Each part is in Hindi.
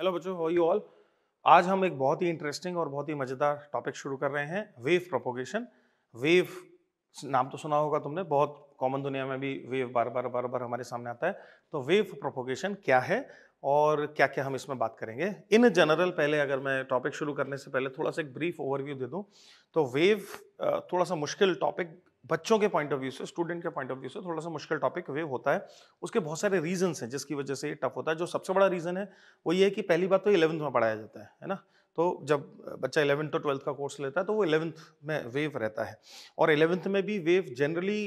हेलो बच्चों हो यू ऑल आज हम एक बहुत ही इंटरेस्टिंग और बहुत ही मज़ेदार टॉपिक शुरू कर रहे हैं वेव प्रोपोगेशन वेव नाम तो सुना होगा तुमने बहुत कॉमन दुनिया में भी वेव बार बार बार बार हमारे सामने आता है तो वेव प्रोपोगेशन क्या है और क्या क्या हम इसमें बात करेंगे इन जनरल पहले अगर मैं टॉपिक शुरू करने से पहले थोड़ा सा एक ब्रीफ ओवरव्यू दे दूँ तो वेव थोड़ा सा मुश्किल टॉपिक बच्चों के पॉइंट ऑफ व्यू से स्टूडेंट के पॉइंट ऑफ व्यू से थोड़ा सा मुश्किल टॉपिक वे होता है उसके बहुत सारे रीजंस हैं जिसकी वजह से ये टफ होता है जो सबसे बड़ा रीज़न है वो ये है कि पहली बात तो इलेवंथ में पढ़ाया जाता है है ना तो जब बच्चा इलेवंथ और ट्वेल्थ का कोर्स लेता है तो वो इलेवंथ में वेव रहता है और इलेवंथ में भी वेव जनरली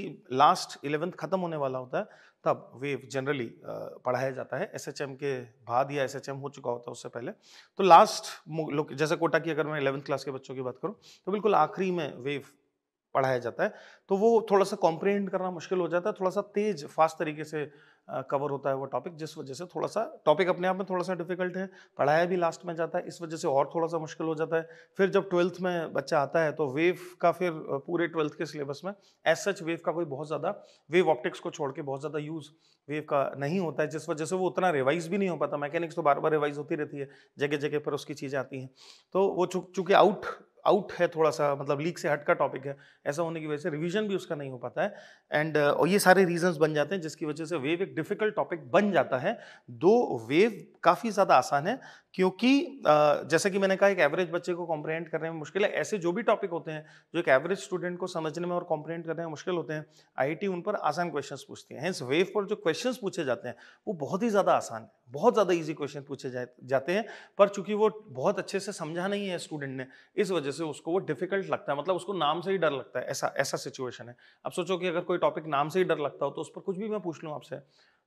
लास्ट इलेवंथ ख़त्म होने वाला होता है तब वेव जनरली पढ़ाया जाता है एस के बाद या एस हो चुका होता है उससे पहले तो लास्ट जैसे कोटा की अगर मैं इलेवंथ क्लास के बच्चों की बात करूँ तो बिल्कुल आखिरी में वेव पढ़ाया जाता है तो वो थोड़ा सा कॉम्प्रीहेंड करना मुश्किल हो जाता है थोड़ा सा तेज फास्ट तरीके से कवर होता है वो टॉपिक जिस वजह से थोड़ा सा टॉपिक अपने आप में थोड़ा सा डिफिकल्ट है पढ़ाया भी लास्ट में जाता है इस वजह से और थोड़ा सा मुश्किल हो जाता है फिर जब ट्वेल्थ में बच्चा आता है तो वेव का फिर पूरे ट्वेल्थ के सिलेबस में एज सच वेव का कोई बहुत ज़्यादा वेव ऑप्टिक्स को छोड़ के बहुत ज़्यादा यूज़ वेव का नहीं होता है जिस वजह से वो उतना रिवाइज भी नहीं हो पाता मैकेनिक्स तो बार बार रिवाइज होती रहती है जगह जगह पर उसकी चीज़ें आती हैं तो वो चूँकि आउट आउट है थोड़ा सा मतलब लीक से हट का टॉपिक है ऐसा होने की वजह से रिवीजन भी उसका नहीं हो पाता है एंड uh, और ये सारे रीजंस बन जाते हैं जिसकी वजह से वेव एक डिफिकल्ट टॉपिक बन जाता है दो वेव काफ़ी ज़्यादा आसान है क्योंकि uh, जैसे कि मैंने कहा एक एवरेज बच्चे को कॉम्प्रेंड करने में मुश्किल है ऐसे जो भी टॉपिक होते हैं जो एक एवरेज स्टूडेंट को समझने में और कॉम्प्रेंड करने में मुश्किल होते हैं आई उन पर आसान क्वेश्चन पूछती है हैंस वेव पर जो क्वेश्चन पूछे जाते हैं वो बहुत ही ज़्यादा आसान है बहुत ज़्यादा इजी क्वेश्चन पूछे जाते हैं पर चूंकि वो बहुत अच्छे से समझा नहीं है स्टूडेंट ने इस वजह से उसको वो डिफिकल्ट लगता है मतलब उसको नाम से ही डर लगता है ऐसा ऐसा सिचुएशन है अब सोचो कि अगर कोई टॉपिक नाम से ही डर लगता हो तो उस पर कुछ भी मैं पूछ लूँ आपसे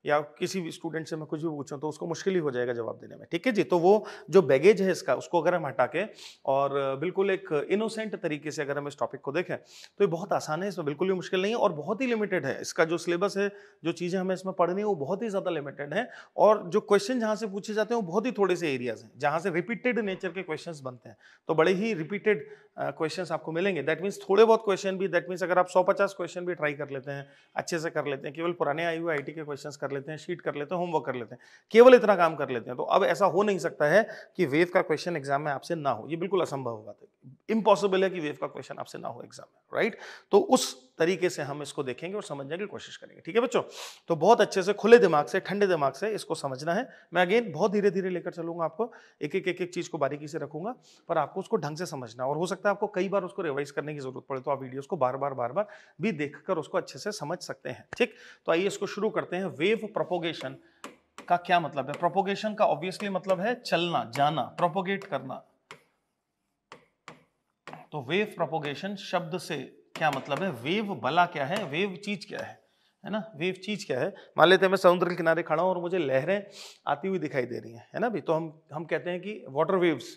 या किसी भी स्टूडेंट से मैं कुछ भी पूछूँ तो उसको मुश्किल ही हो जाएगा जवाब देने में ठीक है जी तो वो जो बैगेज है इसका उसको अगर हम हटा के और बिल्कुल एक इनोसेंट तरीके से अगर हम इस टॉपिक को देखें तो ये बहुत आसान है इसमें बिल्कुल भी मुश्किल नहीं है और बहुत ही लिमिटेड है इसका जो सिलेबस है जो चीज़ें हमें इसमें पढ़नी है वो बहुत ही ज़्यादा लिमिटेड है और जो क्वेश्चन जहाँ से पूछे जाते हैं वो बहुत ही थोड़े से एरियाज हैं जहाँ से रिपीटेड नेचर के क्वेश्चन बनते हैं तो बड़े ही रिपीटेड क्वेश्चन आपको मिलेंगे दैट मीन्स थोड़े बहुत क्वेश्चन भी दैट मीन्स अगर आप सौ पचास क्वेश्चन भी ट्राई कर लेते हैं अच्छे से कर लेते हैं केवल पुराने आई हुए आई के क्वेश्चन कर लेते हैं शीट कर लेते हैं होमवर्क कर लेते हैं केवल इतना काम कर लेते हैं तो अब ऐसा हो नहीं सकता है कि वेद का क्वेश्चन एग्जाम में आपसे ना हो ये बिल्कुल असंभव बात है इम्पॉसिबल है कि वेव का क्वेश्चन आपसे ना हो एग्जाम में राइट तो उस तरीके से हम इसको देखेंगे और समझने की कोशिश करेंगे ठीक है बच्चों तो बहुत अच्छे से खुले दिमाग से ठंडे दिमाग से इसको समझना है मैं अगेन बहुत धीरे धीरे लेकर चलूंगा आपको एक एक एक एक चीज़ को बारीकी से रखूंगा पर आपको उसको ढंग से समझना और हो सकता है आपको कई बार उसको रिवाइज करने की जरूरत पड़े तो आप वीडियोज़ को बार बार बार बार भी देख उसको अच्छे से समझ सकते हैं ठीक तो आइए इसको शुरू करते हैं वेव प्रोपोगेशन का क्या मतलब है प्रोपोगेशन का ऑब्वियसली मतलब है चलना जाना प्रोपोगेट करना तो वेव प्रोपोगेशन शब्द से क्या मतलब है वेव बला क्या है वेव चीज क्या है है ना वेव चीज क्या है मान लेते हैं मैं समुद्र के किनारे खड़ा हूँ और मुझे लहरें आती हुई दिखाई दे रही हैं है ना भी तो हम हम कहते हैं कि वाटर वेव्स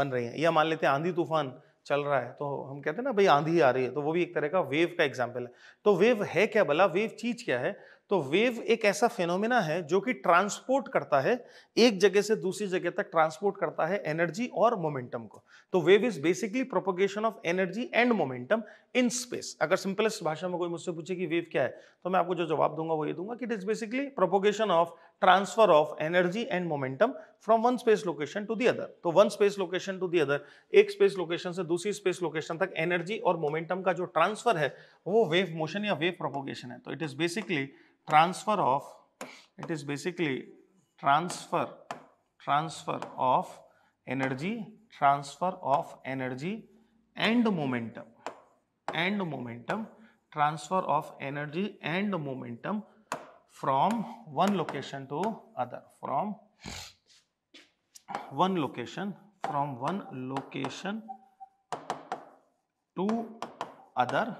बन रही हैं या मान लेते हैं आंधी तूफान चल रहा है तो हम कहते हैं ना भाई आंधी आ रही है तो वो भी एक तरह का वेव का एग्जाम्पल है तो वेव है क्या भला वेव चीज क्या है तो वेव एक ऐसा फेनोमिना है जो कि ट्रांसपोर्ट करता है एक जगह से दूसरी जगह तक ट्रांसपोर्ट करता है एनर्जी और मोमेंटम को तो wave is basically propagation of energy and momentum in space अगर सिंपलेस्ट भाषा में कोई मुझसे पूछे कि वेव क्या है तो मैं आपको जो जवाब दूंगा वो ये दूंगा कि it is basically propagation of transfer of energy and momentum from one space location to the other तो one space location to the other एक स्पेस लोकेशन से दूसरी स्पेस लोकेशन तक एनर्जी और मोमेंटम का जो ट्रांसफर है वो वेव मोशन या वेव प्रोपोगेशन है तो it is basically transfer of it is basically transfer transfer of energy transfer of energy and momentum and momentum transfer of energy and momentum from one location to other from one location from one location to other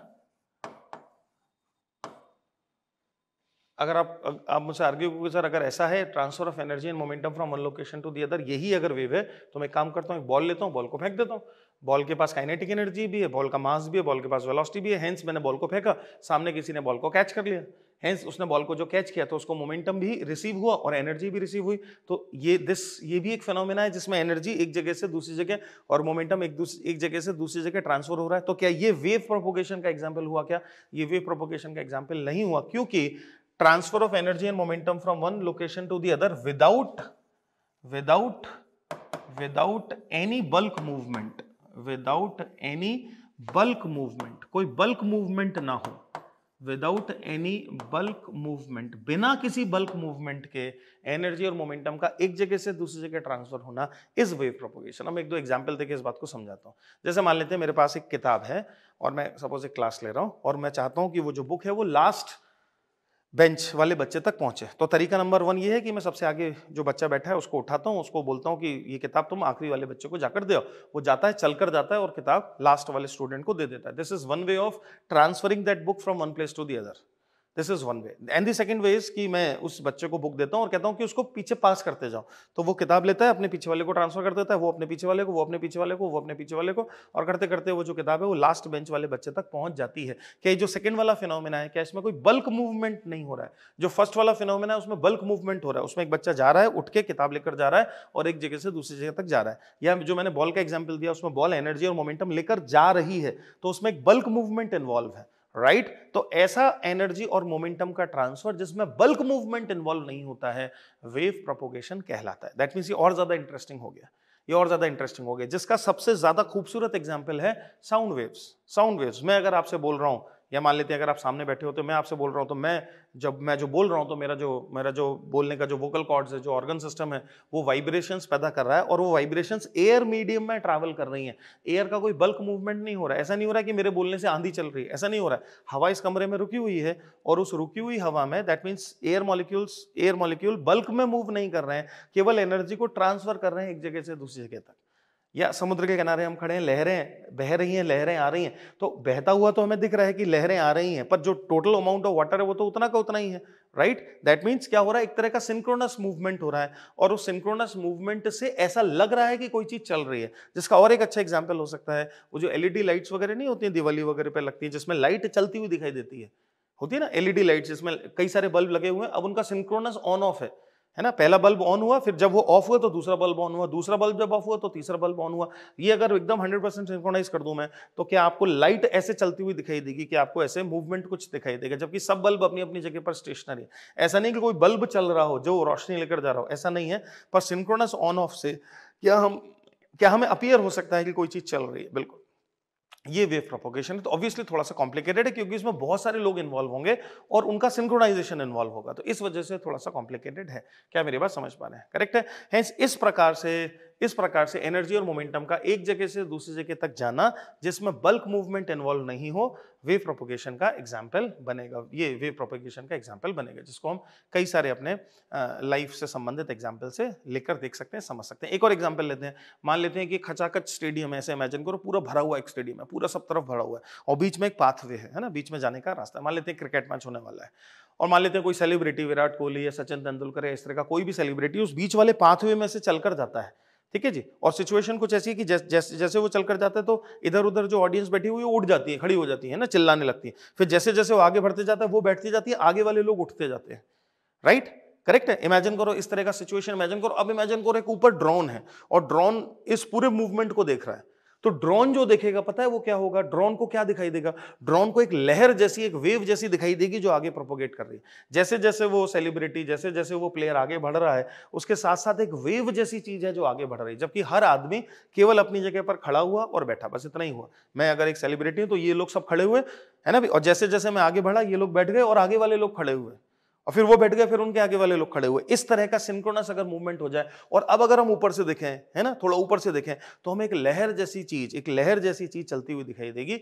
अगर आप आप मुझसे आर्ग्यू क्योंकि सर अगर ऐसा है transfer of energy and momentum from one location to the other यही अगर वेव है तो मैं काम करता हूँ एक बॉल लेता हूँ बॉल को फेंक देता हूँ बॉल के पास काइनेटिक एनर्जी भी है बॉल का मास भी है बॉल के पास वेलोसिटी भी है हैंस मैंने बॉल को फेंका सामने किसी ने बॉल को कैच कर लिया हैंस उसने बॉल को जो कैच किया तो उसको मोमेंटम भी रिसीव हुआ और एनर्जी भी रिसीव हुई तो ये दिस ये भी एक फेनोमेना है जिसमें एनर्जी एक जगह से दूसरी जगह और मोमेंटम एक दूसरी एक जगह से दूसरी जगह ट्रांसफर हो रहा है तो क्या ये वेव प्रोपोगेशन का एग्जाम्पल हुआ क्या ये वेव प्रोपोगेशन का एग्जाम्पल नहीं हुआ क्योंकि transfer of energy and momentum from one location to the other without without without any bulk movement without any bulk movement कोई बल्क मूवमेंट ना हो विदाउट एनी बल्क मूवमेंट बिना किसी बल्क मूवमेंट के एनर्जी और मोमेंटम का एक जगह से दूसरी जगह ट्रांसफर होना इज वेव प्रोपोगेशन हम एक दो एग्जाम्पल देकर इस बात को समझाता हूँ जैसे मान लेते हैं मेरे पास एक किताब है और मैं सपोज एक क्लास ले रहा हूँ और मैं चाहता हूँ कि वो जो बुक है वो लास्ट बेंच वाले बच्चे तक पहुंचे तो तरीका नंबर वन ये है कि मैं सबसे आगे जो बच्चा बैठा है उसको उठाता हूँ उसको बोलता हूँ कि ये किताब तुम आखिरी वाले बच्चे को जाकर दे वो जाता है चल कर जाता है और किताब लास्ट वाले स्टूडेंट को दे देता है this is one way of transferring that book from one place to the other this is one way and the second way is कि मैं उस बच्चे को बुक देता हूँ और कहता हूँ कि उसको पीछे पास करते जाओ तो वो किताब लेता है अपने पीछे वाले को ट्रांसफर कर देता है वो अपने पीछे वाले को वो अपने पीछे वाले को वो अपने पीछे वाले को और करते करते वो जो किताब है वो लास्ट बेंच वाले बच्चे तक पहुंच जाती है क्या ये जो सेकंड वाला फिनोमिना है क्या इसमें कोई बल्क मूवमेंट नहीं हो रहा है जो फर्स्ट वाला फिनोमिना है उसमें बल्क मूवमेंट हो रहा है उसमें एक बच्चा जा रहा है उठ के किताब लेकर जा रहा है और एक जगह से दूसरी जगह तक जा रहा है या जो मैंने बॉल का एग्जाम्पल दिया उसमें बॉल एनर्जी और मोमेंटम लेकर जा रही है तो उसमें एक बल्क मूवमेंट इन्वॉल्व है राइट right? तो ऐसा एनर्जी और मोमेंटम का ट्रांसफर जिसमें बल्क मूवमेंट इन्वॉल्व नहीं होता है वेव प्रोपोगेशन कहलाता है दैट मीन्स ये और ज्यादा इंटरेस्टिंग हो गया ये और ज्यादा इंटरेस्टिंग हो गया जिसका सबसे ज्यादा खूबसूरत एग्जाम्पल है साउंड वेव्स साउंड वेव्स मैं अगर आपसे बोल रहा हूं या मान लेते हैं अगर आप सामने बैठे हो तो मैं आपसे बोल रहा हूँ तो मैं जब मैं जो बोल रहा हूँ तो मेरा जो मेरा जो बोलने का जो वोकल कॉर्ड्स है जो ऑर्गन सिस्टम है वो वाइब्रेशंस पैदा कर रहा है और वो वाइब्रेशंस एयर मीडियम में ट्रैवल कर रही हैं एयर का कोई बल्क मूवमेंट नहीं हो रहा है ऐसा नहीं हो रहा है कि मेरे बोलने से आंधी चल रही है ऐसा नहीं हो रहा है हवा इस कमरे में रुकी हुई है और उस रुकी हुई हवा में that means air molecules air molecule bulk में मूव नहीं कर रहे हैं केवल एनर्जी को ट्रांसफर कर रहे हैं एक जगह से दूसरी जगह तक या समुद्र के किनारे हम खड़े हैं लहरें बह रही हैं लहरें आ रही हैं तो बहता हुआ तो हमें दिख रहा है कि लहरें आ रही हैं पर जो टोटल अमाउंट ऑफ वाटर है वो तो उतना का उतना ही है राइट दैट मीन्स क्या हो रहा है एक तरह का सिंक्रोनस मूवमेंट हो रहा है और उस सिंक्रोनस मूवमेंट से ऐसा लग रहा है कि कोई चीज़ चल रही है जिसका और एक अच्छा एग्जाम्पल हो सकता है वो जो एलईडी लाइट्स वगैरह नहीं होती हैं दिवाली वगैरह पर लगती है जिसमें लाइट चलती हुई दिखाई देती है होती है ना एलईडी लाइट्स जिसमें कई सारे बल्ब लगे हुए हैं अब उनका सिंक्रोनस ऑन ऑफ है है ना पहला बल्ब ऑन हुआ फिर जब वो ऑफ हुआ तो दूसरा बल्ब ऑन हुआ दूसरा बल्ब जब ऑफ हुआ तो तीसरा बल्ब ऑन हुआ ये अगर एकदम 100 परसेंट सिंक्रोनाइज कर दूं मैं तो क्या आपको लाइट ऐसे चलती हुई दिखाई देगी कि आपको ऐसे मूवमेंट कुछ दिखाई देगा जबकि सब बल्ब अपनी अपनी जगह पर स्टेशनरी है ऐसा नहीं कि कोई बल्ब चल रहा हो जो रोशनी लेकर जा रहा हो ऐसा नहीं है पर सिंक्रोनस ऑन ऑफ से क्या हम क्या हमें अपियर हो सकता है कि कोई चीज़ चल रही है बिल्कुल ये वेव प्रोपोगेशन है तो ऑब्वियसली थोड़ा सा कॉम्प्लिकेटेड है क्योंकि इसमें बहुत सारे लोग इन्वॉल्व होंगे और उनका सिंक्रोनाइजेशन इन्वॉल्व होगा तो इस वजह से थोड़ा सा कॉम्प्लिकेटेड है क्या मेरी बात समझ पा रहे हैं करेक्ट है इस प्रकार से इस प्रकार से एनर्जी और मोमेंटम का एक जगह से दूसरी जगह तक जाना जिसमें बल्क मूवमेंट इन्वॉल्व नहीं हो वेव प्रोपोगेशन का एग्जाम्पल बनेगा ये वेव प्रोपोगेशन का एग्जाम्पल बनेगा जिसको हम कई सारे अपने लाइफ से संबंधित एग्जाम्पल से लेकर देख सकते हैं समझ सकते हैं एक और एग्जाम्पल लेते हैं मान लेते हैं कि खचाखच स्टेडियम ऐसे इमेजिन करो पूरा भरा हुआ एक स्टेडियम है पूरा सब तरफ भरा हुआ है और बीच में एक पाथवे है ना बीच में जाने का रास्ता मान लेते हैं क्रिकेट मैच होने वाला है और मान लेते हैं कोई सेलिब्रिटी विराट कोहली या सचिन तेंदुलकर या इस तरह का कोई भी सेलिब्रिटी उस बीच वाले पाथवे में से चलकर जाता है ठीक है जी और सिचुएशन कुछ ऐसी है कि जैसे जैसे जैसे वो चल कर जाता है तो इधर उधर जो ऑडियंस बैठी हुई है उठ जाती है खड़ी हो जाती है ना चिल्लाने लगती है फिर जैसे जैसे वो आगे बढ़ते जाता है वो बैठती जाती है आगे वाले लोग उठते जाते हैं राइट करेक्ट है इमेजिन करो इस तरह का सिचुएशन इमेजिन करो अब इमेजिन करो एक ऊपर ड्रोन है और ड्रोन इस पूरे मूवमेंट को देख रहा है तो ड्रोन जो देखेगा पता है वो क्या होगा ड्रोन को क्या दिखाई देगा ड्रोन को एक लहर जैसी एक वेव जैसी दिखाई देगी जो आगे प्रोपोगेट कर रही है जैसे जैसे वो सेलिब्रिटी जैसे जैसे वो प्लेयर आगे बढ़ रहा है उसके साथ साथ एक वेव जैसी चीज है जो आगे बढ़ रही है जबकि हर आदमी केवल अपनी जगह पर खड़ा हुआ और बैठा बस इतना ही हुआ मैं अगर एक सेलिब्रिटी हूं तो ये लोग सब खड़े हुए है ना भी और जैसे जैसे मैं आगे बढ़ा ये लोग बैठ गए और आगे वाले लोग खड़े हुए और फिर वो बैठ गए फिर उनके आगे वाले लोग खड़े हुए इस तरह का सिंक्रोनस अगर मूवमेंट हो जाए और अब अगर हम ऊपर से देखें है ना थोड़ा ऊपर से देखें तो हमें एक लहर जैसी चीज एक लहर जैसी चीज चलती हुई दिखाई देगी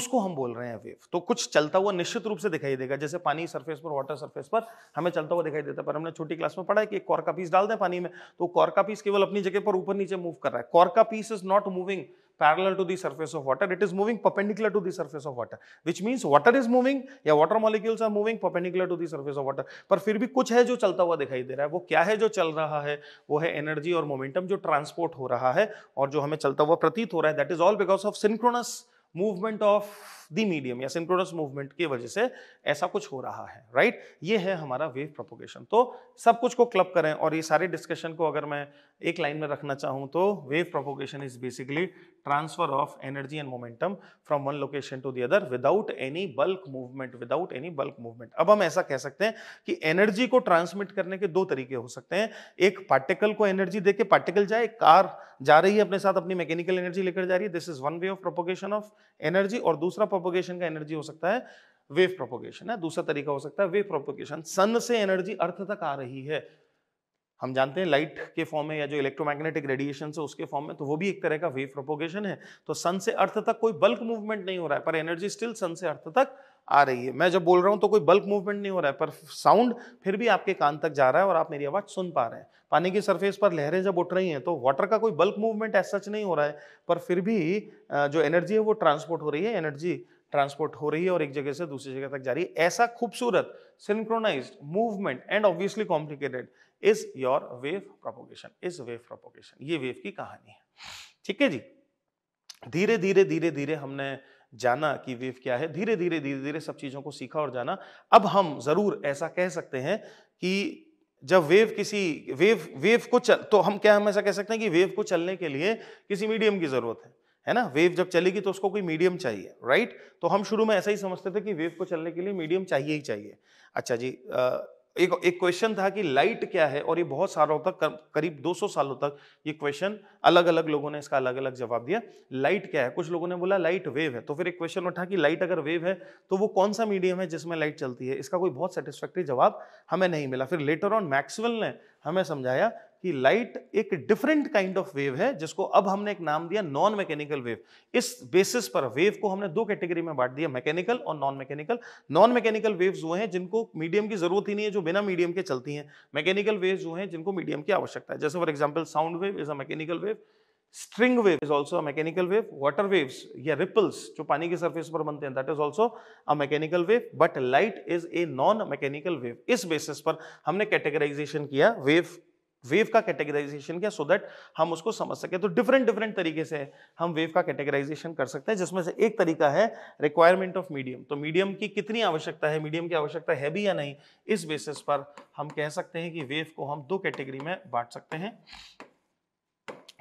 उसको हम बोल रहे हैं वेव तो कुछ चलता हुआ निश्चित रूप से दिखाई देगा जैसे पानी सरफेस पर वाटर सरफेस पर हमें चलता हुआ दिखाई देता है पर हमने छोटी क्लास में पढ़ा है कि कॉर का पीस डाल दें पानी में तो कॉर का पीस केवल अपनी जगह पर ऊपर नीचे मूव कर रहा है कॉर का piece is not moving parallel to the surface of water. It is moving perpendicular to the surface of water, which means water is moving yeah water molecules are moving perpendicular to the surface of water. par fir bhi kuch hai jo chalta hua dikhai de raha hai wo kya hai jo chal raha hai wo hai energy aur momentum jo transport ho raha hai aur jo hame chalta hua pratit ho raha hai that is all because of synchronous movement of the medium या सिंक्रोनस मूवमेंट की वजह से ऐसा कुछ हो रहा है राइट ये है हमारा वेव प्रोपोगेशन तो सब कुछ को क्लब करें और ये सारे डिस्कशन को अगर मैं एक लाइन में रखना चाहूँ तो wave propagation is basically transfer of energy and momentum from one location to the other without any bulk movement without any bulk movement अब हम ऐसा कह सकते हैं कि एनर्जी को ट्रांसमिट करने के दो तरीके हो सकते हैं एक पार्टिकल को एनर्जी दे के पार्टिकल जाए कार जा रही है अपने साथ अपनी मैकेनिकल एनर्जी लेकर जा रही है this is one way of propagation of energy और दूसरा प्रोपोगेशन का एनर्जी हो सकता है वेव प्रोपोगेशन है दूसरा तरीका हो सकता है वेव प्रोपोगेशन सन से एनर्जी अर्थ तक आ रही है हम जानते हैं लाइट के फॉर्म में या जो इलेक्ट्रोमैग्नेटिक रेडिएशन है उसके फॉर्म में तो वो भी एक तरह का वेव प्रोपोगेशन है तो सन से अर्थ तक कोई बल्क मूवमेंट नहीं हो रहा है पर एनर्जी स्टिल सन से अर्थ तक आ रही है मैं जब बोल रहा हूँ तो कोई बल्क मूवमेंट नहीं हो रहा है पर साउंड फिर भी आपके कान तक जा रहा है और आप मेरी आवाज़ सुन पा रहे हैं पानी की सरफेस पर लहरें जब उठ रही हैं तो वाटर का कोई बल्क मूवमेंट ऐसा सच नहीं हो रहा है पर फिर भी जो एनर्जी है वो ट्रांसपोर्ट हो रही है एनर्जी ट्रांसपोर्ट हो रही है और एक जगह से दूसरी जगह तक जा रही है ऐसा खूबसूरत synchronize movement and obviously complicated is your wave propagation is wave propagation ये वेव की कहानी है ठीक है जी धीरे धीरे धीरे धीरे हमने जाना कि वेव क्या है धीरे धीरे धीरे धीरे सब चीज़ों को सीखा और जाना अब हम ज़रूर ऐसा कह सकते हैं कि जब वेव किसी वेव वेव को चल तो हम क्या हम ऐसा कह सकते हैं कि वेव को चलने के लिए किसी मीडियम की ज़रूरत है है ना वेव जब चलेगी तो उसको कोई मीडियम चाहिए राइट तो हम शुरू में ऐसा ही समझते थे कि वेव को चलने के लिए मीडियम चाहिए ही चाहिए अच्छा जी आ, एक एक क्वेश्चन था कि लाइट क्या है और ये बहुत सालों तक करीब 200 सालों तक ये क्वेश्चन अलग अलग लोगों ने इसका अलग अलग जवाब दिया लाइट क्या है कुछ लोगों ने बोला लाइट वेव है तो फिर एक क्वेश्चन उठा कि लाइट अगर वेव है तो वो कौन सा मीडियम है जिसमें लाइट चलती है इसका कोई बहुत सेटिस्फैक्ट्री जवाब हमें नहीं मिला फिर लेटर ऑन मैक्सवेल ने हमें समझाया कि लाइट एक डिफरेंट काइंड ऑफ वेव है जिसको अब हमने एक नाम दिया नॉन मैकेनिकल वेव इस बेसिस पर वेव को हमने दो कैटेगरी में बांट दिया मैकेनिकल और non mechanical non mechanical waves वो हैं जिनको मीडियम की जरूरत ही नहीं है जो बिना मीडियम के चलती हैं मैकेनिकल वेव जो हैं जिनको मीडियम की आवश्यकता है जैसे for example sound wave is a mechanical wave string wave is also mechanical wave water waves या रिपल्स जो पानी के सर्फेस पर बनते हैं that is also a mechanical wave but light is a non mechanical wave इस बेसिस पर हमने कैटेगराइजेशन किया वेव वेव का कैटेगराइजेशन किया सो दैट हम उसको समझ सके तो डिफरेंट डिफरेंट तरीके से हम वेव का कैटेगराइजेशन कर सकते हैं जिसमें से एक तरीका है रिक्वायरमेंट ऑफ मीडियम तो मीडियम की कितनी आवश्यकता है मीडियम की आवश्यकता है भी या नहीं इस बेसिस पर हम कह सकते हैं कि वेव को हम दो कैटेगरी में बांट सकते हैं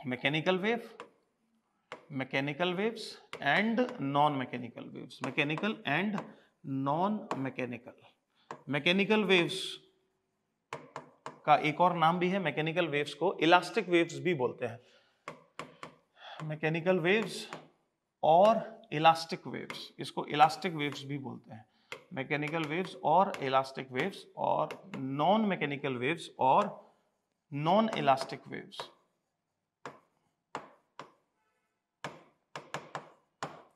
mechanical wave mechanical waves and non mechanical waves mechanical and non mechanical mechanical waves का एक और नाम भी है मैकेनिकल वेव्स को इलास्टिक वेव्स भी बोलते हैं मैकेनिकल वेव्स और इलास्टिक वेव्स इसको इलास्टिक वेव्स भी बोलते हैं मैकेनिकल वेव्स और इलास्टिक वेव्स और नॉन मैकेनिकल वेव्स और नॉन इलास्टिक वेव्स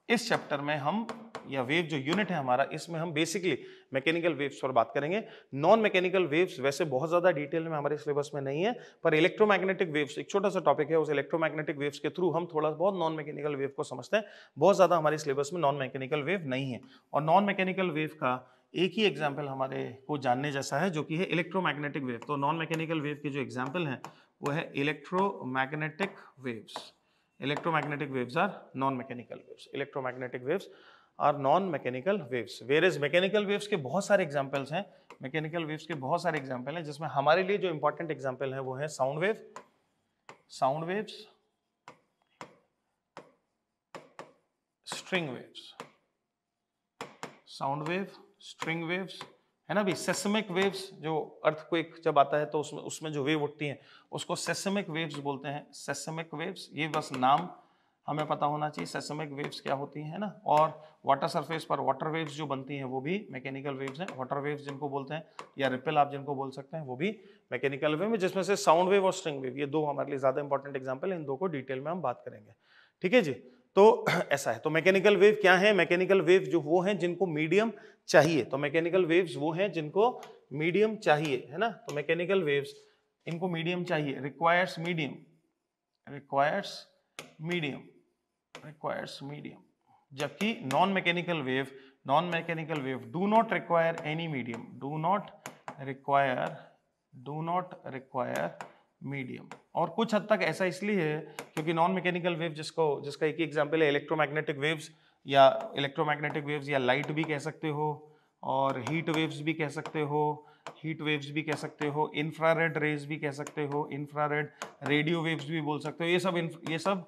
इस चैप्टर में हम या वेव जो यूनिट है हमारा इसमें हम बेसिकली मैकेनिकल वेव्स पर बात करेंगे नॉन मैकेनिकल वेव्स वैसे बहुत ज़्यादा डिटेल में हमारे सिलेबस में नहीं है पर इलेक्ट्रोमैग्नेटिक वेव्स एक छोटा सा टॉपिक है उस इलेक्ट्रोमैग्नेटिक वेव्स के थ्रू हम थोड़ा बहुत नॉन मैकेनिकल वेव को समझते हैं बहुत ज़्यादा हमारे सिलेबस में नॉन मैकेनिकल वेव नहीं है और नॉन मैकेनिकल वेव का एक ही एग्जाम्पल हमारे को जानने जैसा है जो कि है इलेक्ट्रोमैग्नेटिक वेव तो नॉन मैकेनिकल वेव के जो एग्जाम्पल हैं वो है electromagnetic waves electromagnetic waves are non-mechanical waves. Electromagnetic waves are non-mechanical waves. Whereas mechanical waves के बहुत सारे examples हैं mechanical waves के बहुत सारे example हैं जिसमें हमारे लिए जो important example है वो है sound wave, sound waves, string waves, sound wave, string waves है ना भाई सेसमिक वेव्स जो अर्थ को एक जब आता है तो उसमें उसमें जो वेव उठती हैं उसको सेसमिक वेव्स बोलते हैं सेसमिक वेव्स ये बस नाम हमें पता होना चाहिए सेसमिक वेव्स क्या होती हैं ना और वाटर सरफेस पर वाटर वेव्स जो बनती हैं वो भी मैकेनिकल वेव्स हैं वाटर वेव्स जिनको बोलते हैं या रिपेल आप जिनको बोल सकते हैं वो भी मैकेनिकल वेव है जिसमें से साउंड वेव और स्ट्रिंग वेव ये दो हमारे लिए ज़्यादा इंपॉर्टेंट एग्जाम्पल इन दो को डिटेल में हम बात करेंगे ठीक है जी तो ऐसा है तो मैकेनिकल वेव क्या है मैकेनिकल वेव जो वो हैं जिनको मीडियम चाहिए तो मैकेनिकल वेव्स वो हैं जिनको मीडियम चाहिए है ना तो मैकेनिकल वेव्स इनको मीडियम चाहिए requires medium requires medium requires medium जबकि non mechanical wave non mechanical wave do not require any medium do not require do not require medium और कुछ हद तक ऐसा इसलिए है क्योंकि नॉन मैकेनिकल वेव जिसको जिसका एक ही एग्जाम्पल है इलेक्ट्रोमैग्नेटिक वेव्स या इलेक्ट्रोमैग्नेटिक वेव्स या लाइट भी कह सकते हो और हीट वेव्स भी कह सकते हो हीट वेव्स भी कह सकते हो इंफ्रारेड रेज भी कह सकते हो इंफ्रारेड रेडियो वेव्स भी बोल सकते हो ये सब ये सब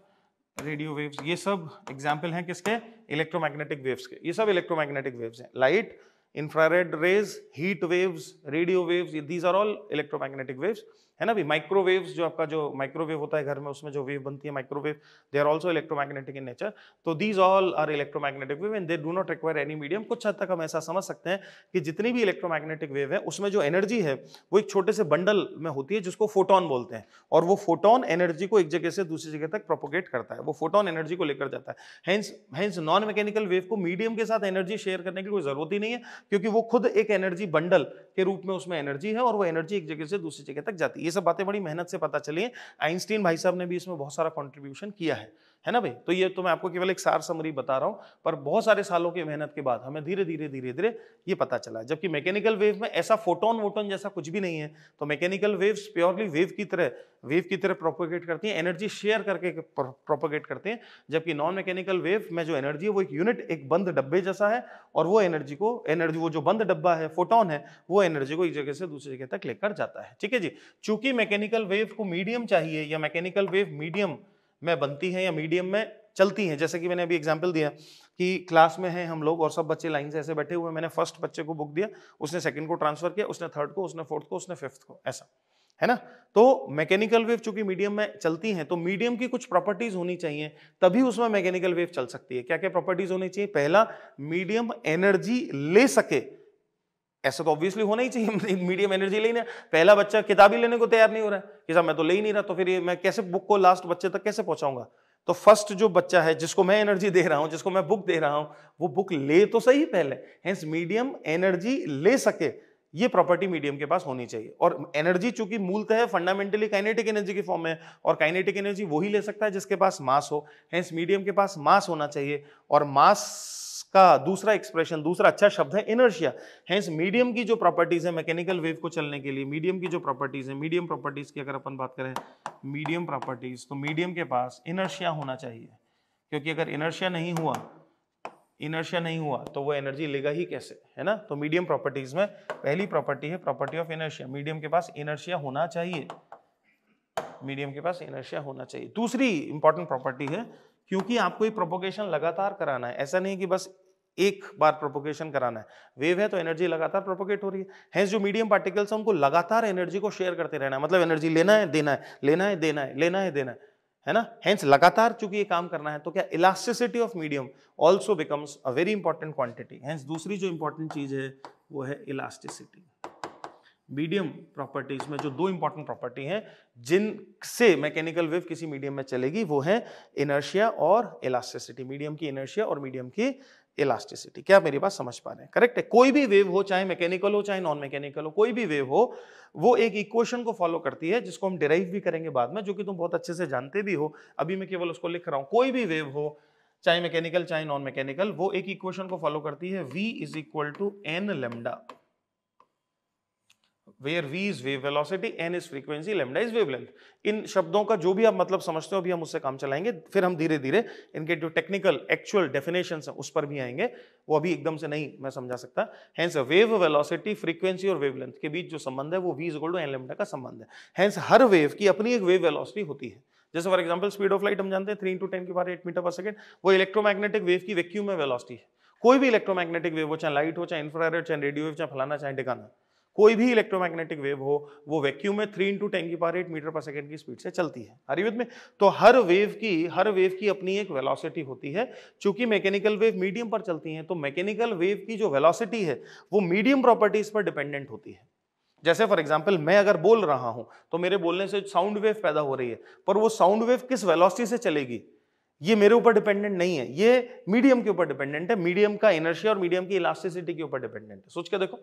रेडियो वेव्स ये सब एग्जाम्पल हैं किसके इलेक्ट्रोमैग्नेटिक वेव्स के ये सब इलेक्ट्रोमैग्नेटिक वेव्स हैं light infrared rays heat waves radio waves these are all electromagnetic waves है ना भाई माइक्रोवेव जो आपका जो माइक्रोवेव होता है घर में उसमें जो वेव बनती है microwave they are also electromagnetic in nature तो these all are electromagnetic wave and they do not require any medium कुछ हद तक हम ऐसा समझ सकते हैं कि जितनी भी इलेक्ट्रोमैग्नेटिक वेव है उसमें जो एनर्जी है वो एक छोटे से बंडल में होती है जिसको फोटोन बोलते हैं और वो फोटोन एनर्जी को एक जगह से दूसरी जगह तक प्रोपोगेट करता है वो फोटोन एनर्जी को लेकर जाता है hence hence non mechanical wave को मीडियम के साथ एनर्जी शेयर करने की कोई जरूरत ही नहीं है क्योंकि वो खुद एक एनर्जी बंडल के रूप में उसमें एनर्जी है और वो एनर्जी एक जगह से दूसरी जगह तक जाती है ये सब बातें बड़ी मेहनत से पता चली आइंस्टीन भाई साहब ने भी इसमें बहुत सारा कॉन्ट्रीब्यूशन किया है है ना भाई तो ये तो मैं आपको केवल एक सार समरी बता रहा हूँ पर बहुत सारे सालों की मेहनत के बाद हमें धीरे धीरे धीरे धीरे ये पता चला जबकि मैकेनिकल वेव में ऐसा फोटोन वोटोन जैसा कुछ भी नहीं है तो मैकेनिकल वेव्स प्योरली वेव की तरह वेव की तरह प्रोपोगेट करती हैं एनर्जी शेयर करके प्रोपोगेट करते हैं जबकि नॉन मैकेनिकल वेव में जो एनर्जी है वो एक यूनिट एक बंद डब्बे जैसा है और वो एनर्जी को एनर्जी वो जो बंद डब्बा है फोटोन है वो एनर्जी को एक जगह से दूसरी जगह तक लेकर जाता है ठीक है जी चूंकि मैकेनिकल वेव को मीडियम चाहिए या मैकेनिकल वेव मीडियम में बनती हैं या मीडियम में चलती हैं जैसे कि मैंने अभी एग्जाम्पल दिया कि क्लास में हैं हम लोग और सब बच्चे लाइन से ऐसे बैठे हुए मैंने फर्स्ट बच्चे को बुक दिया उसने सेकंड को ट्रांसफर किया उसने थर्ड को उसने फोर्थ को उसने फिफ्थ को ऐसा है ना तो मैकेनिकल वेव चूंकि मीडियम में चलती हैं तो मीडियम की कुछ प्रॉपर्टीज होनी चाहिए तभी उसमें मैकेनिकल वेव चल सकती है क्या क्या प्रॉपर्टीज होनी चाहिए पहला मीडियम एनर्जी ले सके ऐसा तो ऑब्वियसली होना ही चाहिए मीडियम एनर्जी लेने पहला बच्चा किताब ही लेने को तैयार नहीं हो रहा है कि साहब मैं तो ले ही नहीं रहा तो फिर मैं कैसे बुक को लास्ट बच्चे तक कैसे पहुंचाऊंगा तो फर्स्ट जो बच्चा है जिसको मैं एनर्जी दे रहा हूं जिसको मैं बुक दे रहा हूं वो बुक ले तो सही पहले हेंस मीडियम एनर्जी ले सके ये प्रॉपर्टी मीडियम के पास होनी चाहिए और एनर्जी चूंकि मूलतः है फंडामेंटली काइनेटिक एनर्जी के फॉर्म में और काइनेटिक एनर्जी वही ले सकता है जिसके पास मास हो हैंस मीडियम के पास मास होना चाहिए और मास का दूसरा एक्सप्रेशन दूसरा अच्छा शब्द है इनर्शिया हैंस मीडियम की जो प्रॉपर्टीज है मैकेनिकल वेव को चलने के लिए मीडियम की जो प्रॉपर्टीज है मीडियम प्रॉपर्टीज की अगर अपन बात करें मीडियम प्रॉपर्टीज तो मीडियम के पास इनर्शिया होना चाहिए क्योंकि अगर इनर्शिया नहीं हुआ इनर्शिया नहीं हुआ तो वो एनर्जी लेगा ही कैसे है ना तो मीडियम प्रॉपर्टीज में पहली प्रॉपर्टी है प्रॉपर्टी ऑफ इनर्शिया मीडियम के पास इनर्शिया होना चाहिए मीडियम के पास इनर्शिया होना चाहिए दूसरी इंपॉर्टेंट प्रॉपर्टी है क्योंकि आपको ये प्रोपोगेशन लगातार कराना है ऐसा नहीं कि बस एक बार प्रोपोगेशन कराना है वेव है तो एनर्जी लगातार प्रोपोगेट हो रही है हैंस जो मीडियम पार्टिकल्स हैं उनको लगातार एनर्जी को शेयर करते रहना है मतलब एनर्जी लेना है देना है लेना है देना है लेना है देना है है ना हेंस लगातार चूंकि ये काम करना है तो क्या elasticity of medium also becomes a very important quantity hence दूसरी जो इंपॉर्टेंट चीज है वो है इलास्टिसिटी मीडियम प्रॉपर्टीज में जो दो इंपॉर्टेंट प्रॉपर्टी हैं जिनसे मैकेनिकल वेव किसी मीडियम में चलेगी वो है इनर्शिया और इलास्टिसिटी मीडियम की इनर्शिया और मीडियम की इलास्टिसिटी क्या मेरी बात समझ पा रहे हैं करेक्ट है कोई भी वेव हो चाहे मैकेनिकल हो चाहे नॉन मैकेनिकल हो कोई भी वेव हो वो एक इक्वेशन को फॉलो करती है जिसको हम डिराइव भी करेंगे बाद में जो कि तुम बहुत अच्छे से जानते भी हो अभी मैं केवल उसको लिख रहा हूँ कोई भी वेव हो चाहे मैकेनिकल चाहे नॉन मैकेनिकल वो एक इक्वेशन को फॉलो करती है v is equal to n lambda where v is wave velocity n is frequency lambda is wavelength इन शब्दों का जो भी आप मतलब समझते हो अभी हम उससे काम चलाएंगे फिर हम धीरे धीरे इनके जो टेक्निकल एक्चुअल डेफिनेशन है उस पर भी आएंगे वो अभी एकदम से नहीं मैं समझा सकता हैंस वेव वेलोसिटी फ्रीक्वेंसी और वेवलेंथ के बीच जो संबंध है वो v is equal to n lambda का संबंध है हैंस हर वेव की अपनी एक वेव वेलोसिटी होती है जैसे for example speed of light हम जानते हैं थ्री इंटू टेन के बार एट मीटर पर सेकेंड वो इलेक्ट्रोमैग्नेटिक वेव की वैक्यूम में वेलोसिटी है कोई भी इलेक्ट्रोमैग्नेटिक वेव हो चाहे लाइट हो चाहे इंफ्रारेड चाहे रेडियो वेव चाहे फलाना चाहे डिकाना कोई भी इलेक्ट्रोमैग्नेटिक वेव हो वो वैक्यूम में थ्री इंटू टेन की पार एट मीटर पर सेकेंड की स्पीड से चलती है हरिविद में तो हर वेव की हर वेव की अपनी एक वेलोसिटी होती है चूंकि मैकेनिकल वेव मीडियम पर चलती हैं तो मैकेनिकल वेव की जो वेलोसिटी है वो मीडियम प्रॉपर्टीज पर डिपेंडेंट होती है जैसे फॉर एग्जाम्पल मैं अगर बोल रहा हूं तो मेरे बोलने से साउंड वेव पैदा हो रही है पर वो साउंड वेव किस वेलोसिटी से चलेगी ये मेरे ऊपर डिपेंडेंट नहीं है ये मीडियम के ऊपर डिपेंडेंट है मीडियम का एनर्जी और मीडियम की इलास्टिसिटी के ऊपर डिपेंडेंट है सोच के देखो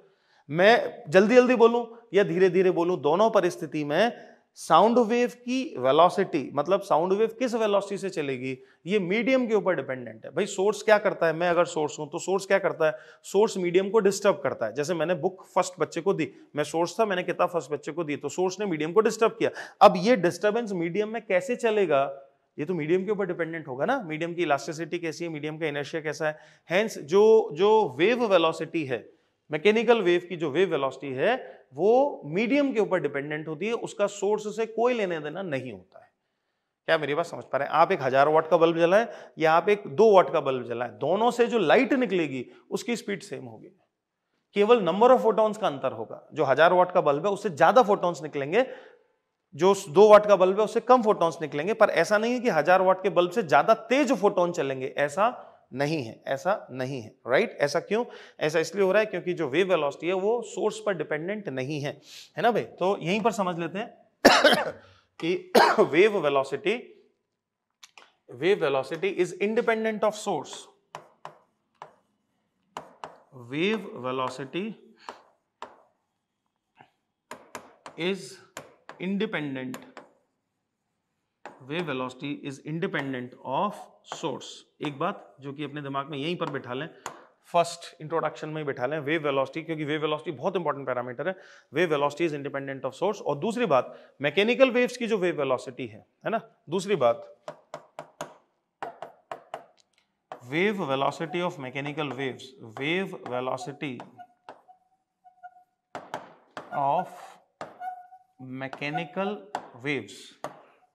मैं जल्दी जल्दी बोलूं या धीरे धीरे बोलूं दोनों परिस्थिति में साउंड वेव की वेलोसिटी मतलब साउंड वेव किस वेलोसिटी से चलेगी ये मीडियम के ऊपर डिपेंडेंट है भाई सोर्स क्या करता है मैं अगर सोर्स हूं तो सोर्स क्या करता है सोर्स मीडियम को डिस्टर्ब करता है जैसे मैंने बुक फर्स्ट बच्चे को दी मैं सोर्स था मैंने किताब फर्स्ट बच्चे को दी तो सोर्स ने मीडियम को डिस्टर्ब किया अब ये डिस्टर्बेंस मीडियम में कैसे चलेगा ये तो मीडियम के ऊपर डिपेंडेंट होगा ना मीडियम की इलास्टिसिटी कैसी है मीडियम का इनर्शिया कैसा है हैंस जो जो वेव वेलोसिटी है मैकेनिकल वेव की जो वेव वेलोसिटी है वो मीडियम के ऊपर डिपेंडेंट होती है उसका सोर्स से कोई लेने देना नहीं होता है क्या मेरी बात समझ पा रहे हैं आप एक हजार वाट का बल्ब जलाएं या आप एक दो वाट का बल्ब जलाएं दोनों से जो लाइट निकलेगी उसकी स्पीड सेम होगी केवल नंबर ऑफ फोटॉन्स का अंतर होगा जो हजार वाट का बल्ब है उससे ज्यादा फोटॉन्स निकलेंगे जो दो वाट का बल्ब है उससे कम फोटॉन्स निकलेंगे पर ऐसा नहीं है कि हजार वाट के बल्ब से ज्यादा तेज फोटोन चलेंगे ऐसा नहीं है ऐसा नहीं है राइट ऐसा क्यों ऐसा इसलिए हो रहा है क्योंकि जो वेव वेलोसिटी है वो सोर्स पर डिपेंडेंट नहीं है है ना भाई तो यहीं पर समझ लेते हैं कि wave velocity wave velocity is independent of source wave velocity is independent wave velocity is independent of source एक बात जो कि अपने दिमाग में यहीं पर बिठा लें फर्स्ट इंट्रोडक्शन में ही बैठा लें वेव वेलोसिटी क्योंकि वेव वेलोसिटी बहुत इंपॉर्टेंट पैरामीटर है wave velocity is independent of source और दूसरी बात मैकेनिकल वेव्स की जो वेव वेलोसिटी है है ना दूसरी बात wave velocity of mechanical waves wave velocity of mechanical waves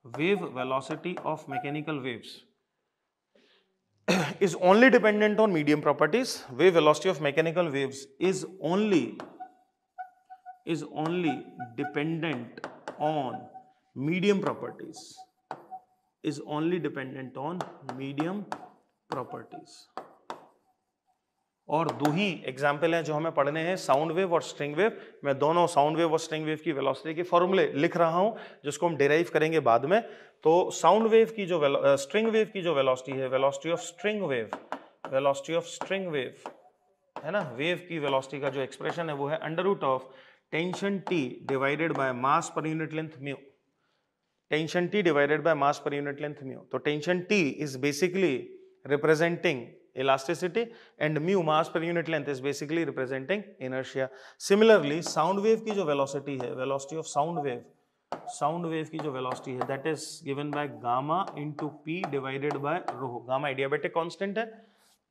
wave velocity of mechanical waves is only dependent on medium properties. Wave velocity of mechanical waves is only is only dependent on medium properties is only dependent on medium properties. और दो ही एग्जाम्पल हैं जो हमें पढ़ने हैं साउंड वेव और स्ट्रिंग वेव मैं दोनों साउंड वेव और स्ट्रिंग वेव की वेलोसिटी के फॉर्मूले लिख रहा हूं जिसको हम डिराइव करेंगे बाद में तो साउंड वेव की जो स्ट्रिंग वेव की जो वेलोसिटी है velocity of string wave velocity of string wave है ना वेव की वेलोसिटी का जो एक्सप्रेशन है वो है under root of tension T divided by mass per unit length mu tension T divided by mass per unit length mu तो tension T is basically representing elasticity and mu mass per unit length is basically representing inertia similarly sound wave ki jo velocity hai velocity of sound wave sound wave ki jo velocity hai that is given by gamma into p divided by rho gamma adiabatic constant hai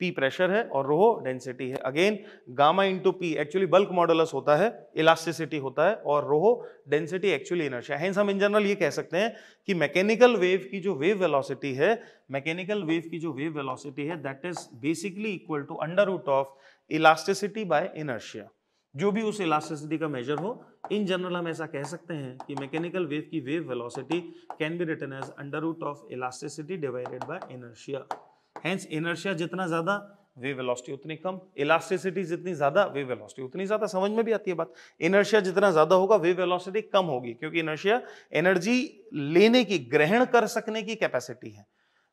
P pressure है और रोहो डेंसिटी है again gamma into P actually bulk modulus होता है इलास्टिसिटी होता है और rho density actually inertia hence हम इन जनरल ये कह सकते हैं कि मैकेनिकल वेव की जो वेव वेलोसिटी है मैकेनिकल वेव की जो वेव वेलोसिटी है that is basically equal to under root of elasticity by inertia जो भी उस इलास्टिसिटी का मेजर हो इन जनरल हम ऐसा कह सकते हैं कि मैकेनिकल वेव की wave velocity can be written as under root of elasticity divided by inertia hence inertia जितना ज़्यादा वे वेलोसिटी उतनी कम इलास्टिसिटी जितनी ज़्यादा वे वेलोसिटी उतनी ज़्यादा समझ में भी आती है बात इनर्शिया जितना ज़्यादा होगा वे वेलोसिटी कम होगी क्योंकि इनर्शिया एनर्जी लेने की ग्रहण कर सकने की कैपेसिटी है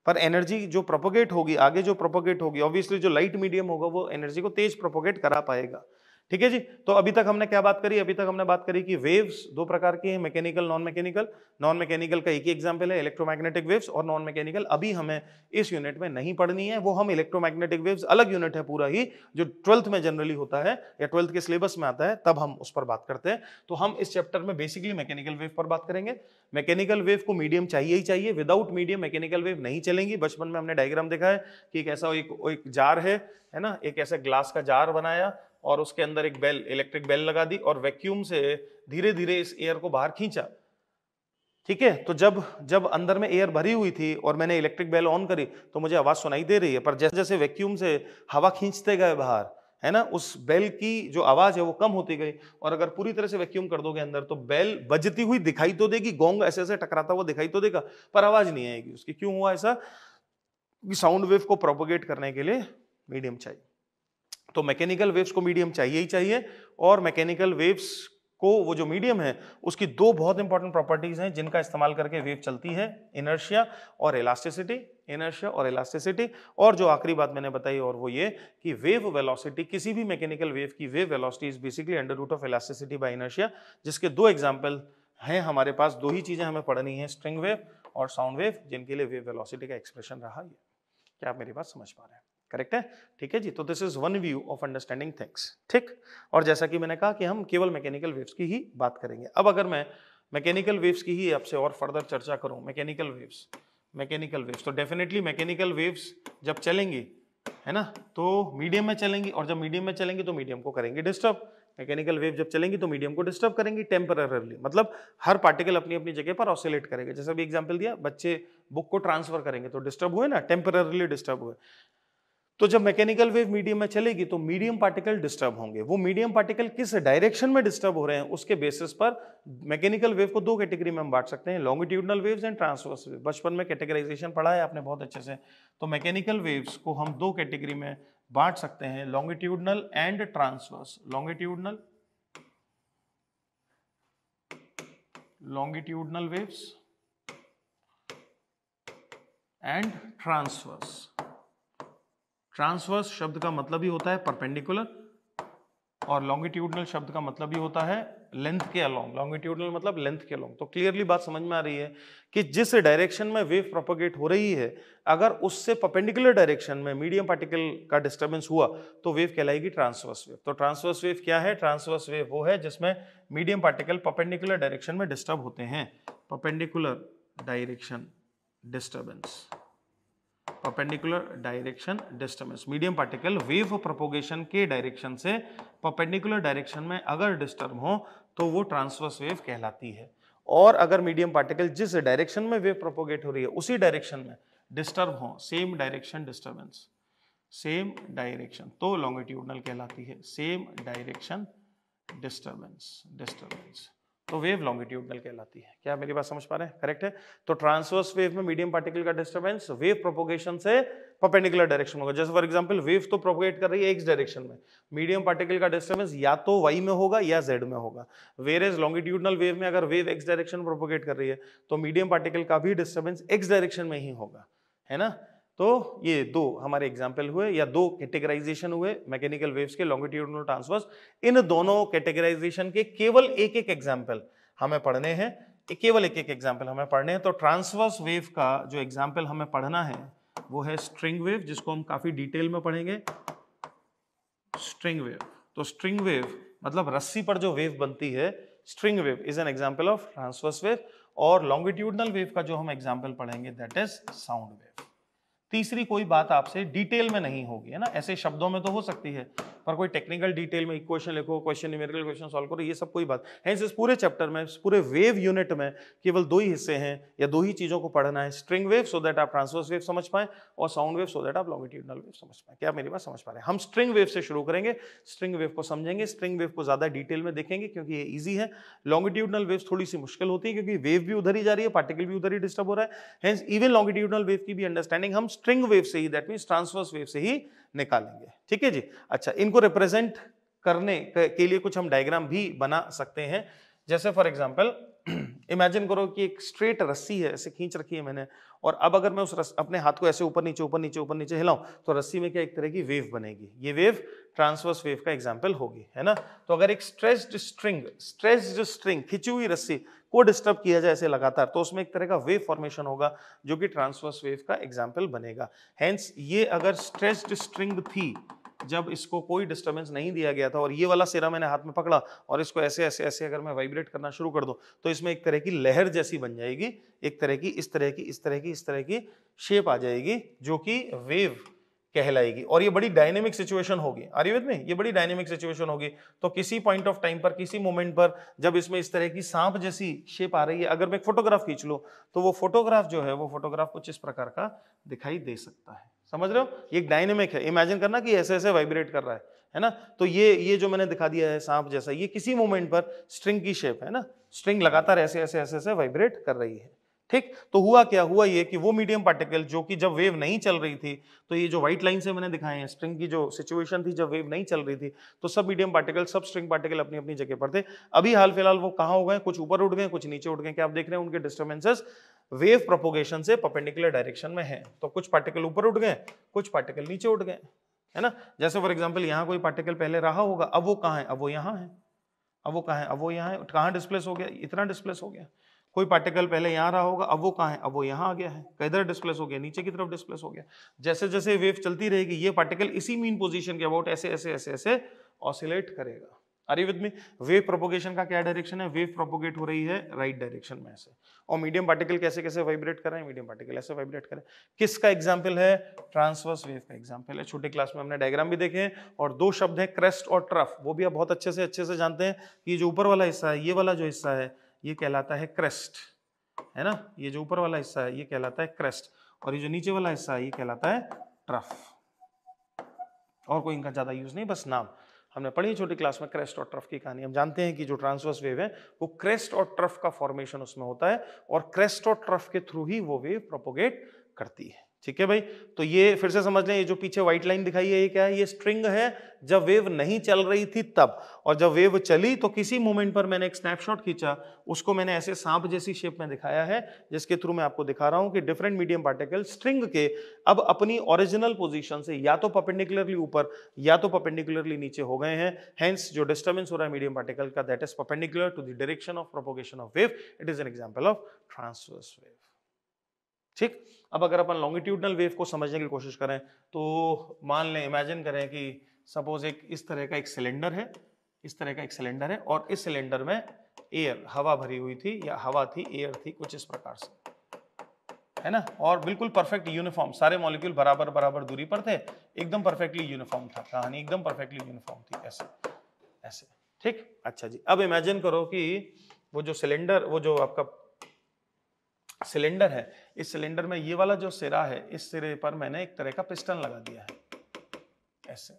पर एनर्जी जो प्रोपोगेट होगी आगे जो प्रोपोगेट होगी ऑब्वियसली जो लाइट मीडियम होगा वो एनर्जी को तेज प्रोपोगेट करा पाएगा ठीक है जी तो अभी तक हमने क्या बात करी अभी तक हमने बात करी कि वेव्स दो प्रकार की है mechanical non mechanical non mechanical का एक ही एग्जाम्पल है इलेक्ट्रोमैग्नेटिक वेव्स और नॉन मैकेनिकल अभी हमें इस यूनिट में नहीं पढ़नी है वो हम इलेक्ट्रोमैग्नेटिक वेव्स अलग यूनिट है पूरा ही जो ट्वेल्थ में जनरली होता है या ट्वेल्थ के सिलेबस में आता है तब हम उस पर बात करते हैं तो हम इस चैप्टर में बेसिकली मैकेनिकल वेव पर बात करेंगे मैकेनिकल वेव को मीडियम चाहिए ही चाहिए विदाउट मीडियम मैकेनिकल वेव नहीं चलेंगी बचपन में हमने डायग्राम देखा है कि एक ऐसा एक, एक जार है है ना एक ऐसा ग्लास का जार बनाया और उसके अंदर एक बेल इलेक्ट्रिक बेल लगा दी और वैक्यूम से धीरे धीरे इस एयर को बाहर खींचा ठीक है तो जब जब अंदर में एयर भरी हुई थी और मैंने इलेक्ट्रिक बेल ऑन करी तो मुझे आवाज़ सुनाई दे रही है पर जैसे जैसे वैक्यूम से हवा खींचते गए बाहर है ना उस बेल की जो आवाज़ है वो कम होती गई और अगर पूरी तरह से वैक्यूम कर दोगे अंदर तो बेल बजती हुई दिखाई तो देगी गोंग ऐसे ऐसे टकराता हुआ दिखाई तो देगा पर आवाज़ नहीं आएगी उसकी क्यों हुआ ऐसा साउंड वेव को प्रोपोगेट करने के लिए मीडियम चाहिए तो मैकेनिकल वेव्स को मीडियम चाहिए ही चाहिए और मैकेनिकल वेव्स को वो जो मीडियम है उसकी दो बहुत इंपॉर्टेंट प्रॉपर्टीज हैं जिनका इस्तेमाल करके वेव चलती है इनर्शिया और इलास्टिसिटी इनर्शिया और इलास्टिसिटी और जो आखिरी बात मैंने बताई और वो ये कि वेव वेलोसिटी किसी भी मैकेनिकल वेव की wave velocity is basically under root of elasticity by inertia जिसके दो एग्जाम्पल हैं हमारे पास दो ही चीज़ें हमें पढ़नी है स्ट्रिंग वेव और साउंड वेव जिनके लिए वेव वेलोसिटी का एक्सप्रेशन रहा ये क्या आप मेरी बात समझ पा रहे हैं करेक्ट है ठीक है जी तो this is one view of understanding things ठीक और जैसा कि मैंने कहा कि हम केवल मैकेनिकल वेव्स की ही बात करेंगे अब अगर मैं मैकेनिकल वेव्स की ही आपसे और फर्दर चर्चा करूं मैकेनिकल वेव्स मैकेनिकल वेव्स तो डेफिनेटली मैकेनिकल वेव्स जब चलेंगी है ना तो मीडियम में चलेंगी और जब मीडियम में चलेंगी तो मीडियम को करेंगे डिस्टर्ब मैकेनिकल वेव जब चलेंगी तो मीडियम को डिस्टर्ब करेंगी टेम्पररली मतलब हर पार्टिकल अपनी अपनी जगह पर ऑसिलेट करेगा जैसे भी एग्जाम्पल दिया बच्चे बुक को ट्रांसफर करेंगे तो डिस्टर्ब हुए ना टेम्पररली डिस्टर्ब हुए तो जब मैकेनिकल वेव मीडियम में चलेगी तो मीडियम पार्टिकल डिस्टर्ब होंगे वो मीडियम पार्टिकल किस डायरेक्शन में डिस्टर्ब हो रहे हैं उसके बेसिस पर मैकेनिकल वेव को दो कैटेगरी में हम बांट सकते हैं longitudinal waves and transverse wave बचपन में कैटेगराइजेशन पढ़ा है आपने बहुत अच्छे से तो मैकेनिकल वेव्स को हम दो कैटेगरी में बांट सकते हैं longitudinal and transverse longitudinal longitudinal waves and transverse transverse शब्द का मतलब ही होता है परपेंडिकुलर और लॉन्गिट्यूडनल शब्द का मतलब ही होता है लेंथ के अलोंग लॉन्गिट्यूडनल मतलब लेंथ के अलोंग तो क्लियरली बात समझ में आ रही है कि जिस डायरेक्शन में वेव प्रोपोगेट हो रही है अगर उससे परपेंडिकुलर डायरेक्शन में मीडियम पार्टिकल का डिस्टर्बेंस हुआ तो वेव कहलाएगी ट्रांसवर्स वेव तो ट्रांसवर्स वेव क्या है ट्रांसवर्स वेव वो है जिसमें मीडियम पार्टिकल परपेंडिकुलर डायरेक्शन में डिस्टर्ब होते हैं perpendicular direction disturbance perpendicular direction disturbance medium particle wave propagation के डायरेक्शन से परपेंडिकुलर डायरेक्शन में अगर डिस्टर्ब हो तो वो ट्रांसवर्स वेव कहलाती है और अगर मीडियम पार्टिकल जिस डायरेक्शन में वेव प्रोपोगेट हो रही है उसी डायरेक्शन में डिस्टर्ब हो same direction disturbance same direction तो लॉन्गिट्यूडनल कहलाती है सेम डायरेक्शन डिस्टर्बेंस डिस्टर्बेंस तो वेव लॉन्गिट्यूडनल कहलाती है क्या मेरी बात समझ पा रहे हैं करेक्ट है तो ट्रांसवर्स वेव में मीडियम पार्टिकल का डिस्टर्बेंस वेव प्रोपोगेशन से पर्पेंडिकुलर डायरेक्शन होगा जैसे फॉर एग्जांपल वेव तो प्रोपोगेट कर रही है एक्स डायरेक्शन में मीडियम पार्टिकल का डिस्टर्बेंस या तो वाई में होगा या जेड में होगा वेर एज लॉन्गिट्यूडनल वेव में अगर वेव एक्स डायरेक्शन में प्रोपोगेट कर रही है तो मीडियम पार्टिकल का भी डिस्टर्बेंस एक्स डायरेक्शन में ही होगा है ना तो ये दो हमारे एग्जाम्पल हुए या दो कैटेगराइजेशन हुए मैकेनिकल वेव्स के लॉन्गिट्यूडनल ट्रांसवर्स इन दोनों कैटेगराइजेशन के केवल एक एक एग्जाम्पल हमें पढ़ने हैं केवल एक एक एग्जाम्पल हमें पढ़ने हैं तो ट्रांसवर्स वेव का जो एग्जाम्पल हमें पढ़ना है वो है स्ट्रिंग वेव जिसको हम काफी डिटेल में पढ़ेंगे स्ट्रिंग वेव तो स्ट्रिंग वेव मतलब रस्सी पर जो वेव बनती है string wave is an example of transverse wave और लॉन्गिट्यूडनल वेव का जो हम एग्जाम्पल पढ़ेंगे दैट इज साउंड वेव तीसरी कोई बात आपसे डिटेल में नहीं होगी है ना ऐसे शब्दों में तो हो सकती है पर कोई टेक्निकल डिटेल में इक्वेशन लिखो क्वेश्चन न्यूमेरिकल क्वेश्चन सॉल्व करो ये सब कोई बात है इस पूरे चैप्टर में इस पूरे वेव यूनिट में केवल दो ही हिस्से हैं या दो ही चीज़ों को पढ़ना है स्ट्रिंग वेव सो दैट आप ट्रांसवर्स वेव समझ पाएं और साउंड वेव सो दैट आप लॉन्गिट्यूडनल वेव समझ पाए क्या मेरी बात समझ पा रहे हैं हम स्ट्रिंग वेव से शुरू करेंगे स्ट्रिंग वेव को समझेंगे स्ट्रिंग वेव को ज़्यादा डिटेल में देखेंगे क्योंकि ये ईजी है लॉन्गिट्यूडनल वेव थोड़ी सी मुश्किल होती है क्योंकि वेव भी उधर ही जा रही है पार्टिकल भी उधर ही डिस्टर्ब हो रहा है इवन लॉन्गिट्यूडनल वेव की भी अंडरस्टैंडिंग हम स्ट्रिंग वेव से ही दैट मीन ट्रांसवर्स वेव से ही निकालेंगे ठीक है जी अच्छा इनको रिप्रेजेंट करने के लिए कुछ हम डायग्राम भी बना सकते हैं जैसे फॉर एग्जाम्पल इमेजिन करो कि एक स्ट्रेट रस्सी है ऐसे खींच रखी है मैंने और अब अगर मैं उस रस अपने हाथ को ऐसे ऊपर नीचे ऊपर नीचे ऊपर नीचे हिलाऊं तो रस्सी में क्या एक तरह की वेव बनेगी ये वेव ट्रांसवर्स वेव का एग्जाम्पल होगी है ना तो अगर एक स्ट्रेस्ड स्ट्रिंग स्ट्रेस्ड स्ट्रिंग खिंची हुई रस्सी को डिस्टर्ब किया जाए ऐसे लगातार तो उसमें एक तरह का वेव फॉर्मेशन होगा जो कि ट्रांसवर्स वेव का एग्जाम्पल बनेगा हैंस ये अगर स्ट्रेस्ड स्ट्रिंग थी जब इसको कोई डिस्टर्बेंस नहीं दिया गया था और ये वाला सिरा मैंने हाथ में पकड़ा और इसको ऐसे ऐसे ऐसे अगर मैं वाइब्रेट करना शुरू कर दूँ तो इसमें एक तरह की लहर जैसी बन जाएगी एक तरह की इस तरह की इस तरह की इस तरह की शेप आ जाएगी जो कि वेव कहलाएगी और ये बड़ी डायनेमिक सिचुएशन होगी आयुर्वेद में ये बड़ी डायनेमिक सिचुएशन होगी तो किसी पॉइंट ऑफ टाइम पर किसी मोमेंट पर जब इसमें इस तरह की सांप जैसी शेप आ रही है अगर मैं फोटोग्राफ खींच लूँ तो वो फोटोग्राफ जो है वो फोटोग्राफ कुछ इस प्रकार का दिखाई दे सकता है समझ रहे हो ये एक डायनेमिक है इमेजिन करना कि ऐसे ऐसे वाइब्रेट कर रहा है है ना तो ये ये जो मैंने दिखा दिया है सांप जैसा ये किसी मोमेंट पर स्ट्रिंग की शेप है ना स्ट्रिंग लगातार ऐसे ऐसे ऐसे ऐसे वाइब्रेट कर रही है ठीक तो हुआ क्या हुआ ये कि वो मीडियम पार्टिकल जो कि जब वेव नहीं चल रही थी तो ये जो व्हाइट लाइन से मैंने दिखाए हैं स्ट्रिंग की जो सिचुएशन थी जब वेव नहीं चल रही थी तो सब मीडियम पार्टिकल सब स्ट्रिंग पार्टिकल अपनी अपनी जगह पर थे अभी हाल फिलहाल वो कहाँ हो गए कुछ ऊपर उठ गए कुछ नीचे उठ गए क्या आप देख रहे हैं उनके डिस्टर्बेंसेस वेव प्रोपोगेशन से पर्पेंडिकुलर डायरेक्शन में है तो कुछ पार्टिकल ऊपर उठ गए कुछ पार्टिकल नीचे उठ गए है ना जैसे फॉर एग्जाम्पल यहाँ कोई पार्टिकल पहले रहा होगा अब वो कहाँ है अब वो यहाँ है अब वो कहाँ है अब वो यहाँ है कहाँ डिस्प्लेस हो गया इतना डिस्प्लेस हो गया कोई पार्टिकल पहले यहाँ रहा होगा अब वो कहाँ है अब वो यहाँ आ गया है कधर डिस्प्लेस हो गया नीचे की तरफ डिस्प्लेस हो गया जैसे जैसे वेव चलती रहेगी ये पार्टिकल इसी मीन पोजिशन के अबाउट ऐसे ऐसे ऐसे ऐसे ऑसिलेट करेगा आर में वेव प्रोपोगेशन का क्या डायरेक्शन है वेव प्रोपोगेट हो रही है राइट डायरेक्शन में ऐसे और मीडियम पार्टिकल कैसे कैसे वाइब्रेट कर रहे हैं मीडियम पार्टिकल ऐसे वाइब्रेट कर रहे हैं किसका एग्जाम्पल है ट्रांसवर्स वेव का एग्जाम्पल है छोटे क्लास में हमने डायग्राम भी देखे हैं और दो शब्द हैं क्रेस्ट और ट्रफ वो भी आप बहुत अच्छे से अच्छे से जानते हैं ये जो ऊपर वाला हिस्सा है ये वाला जो हिस्सा है ये कहलाता है क्रेस्ट है ना ये जो ऊपर वाला हिस्सा है ये कहलाता है क्रेस्ट और ये जो नीचे वाला हिस्सा है ये कहलाता है ट्रफ और कोई इनका ज्यादा यूज नहीं बस नाम हमने पढ़ी छोटी क्लास में क्रेस्ट और ट्रफ की कहानी हम जानते हैं कि जो ट्रांसवर्स वेव है वो क्रेस्ट और ट्रफ का फॉर्मेशन उसमें होता है और क्रेस्ट और ट्रफ के थ्रू ही वो वेव प्रोपोगेट करती है ठीक है भाई तो ये फिर से समझ लें ये जो पीछे व्हाइट लाइन दिखाई है ये क्या है ये स्ट्रिंग है जब वेव नहीं चल रही थी तब और जब वेव चली तो किसी मोमेंट पर मैंने एक स्नैपशॉट खींचा उसको मैंने ऐसे सांप जैसी शेप में दिखाया है जिसके थ्रू मैं आपको दिखा रहा हूं कि डिफरेंट मीडियम पार्टिकल स्ट्रिंग के अब अपनी ओरिजिनल पोजिशन से या तो पपेंडिकुलरली ऊपर या तो पपेंडिकुलरली नीचे हो गए हैं हेंस जो डिस्टर्बेंस हो रहा है मीडियम पार्टिकल का that is perpendicular to the direction of propagation of wave it is an example of transverse wave ठीक अब अगर अपन लॉन्गिट्यूडनल वेव को समझने की कोशिश करें तो मान लें इमेजिन करें कि सपोज एक इस तरह का एक सिलेंडर है इस तरह का एक सिलेंडर है और इस सिलेंडर में एयर हवा भरी हुई थी या हवा थी एयर थी कुछ इस प्रकार से है ना और बिल्कुल परफेक्ट यूनिफॉर्म सारे मॉलिक्यूल बराबर बराबर दूरी पर थे एकदम परफेक्टली यूनिफॉर्म था कहानी एकदम परफेक्टली यूनिफॉर्म थी ऐसे ऐसे ठीक अच्छा जी अब इमेजिन करो कि वो जो सिलेंडर वो जो आपका सिलेंडर है इस सिलेंडर में ये वाला जो सिरा है इस सिरे पर मैंने एक तरह का पिस्टन लगा दिया है ऐसे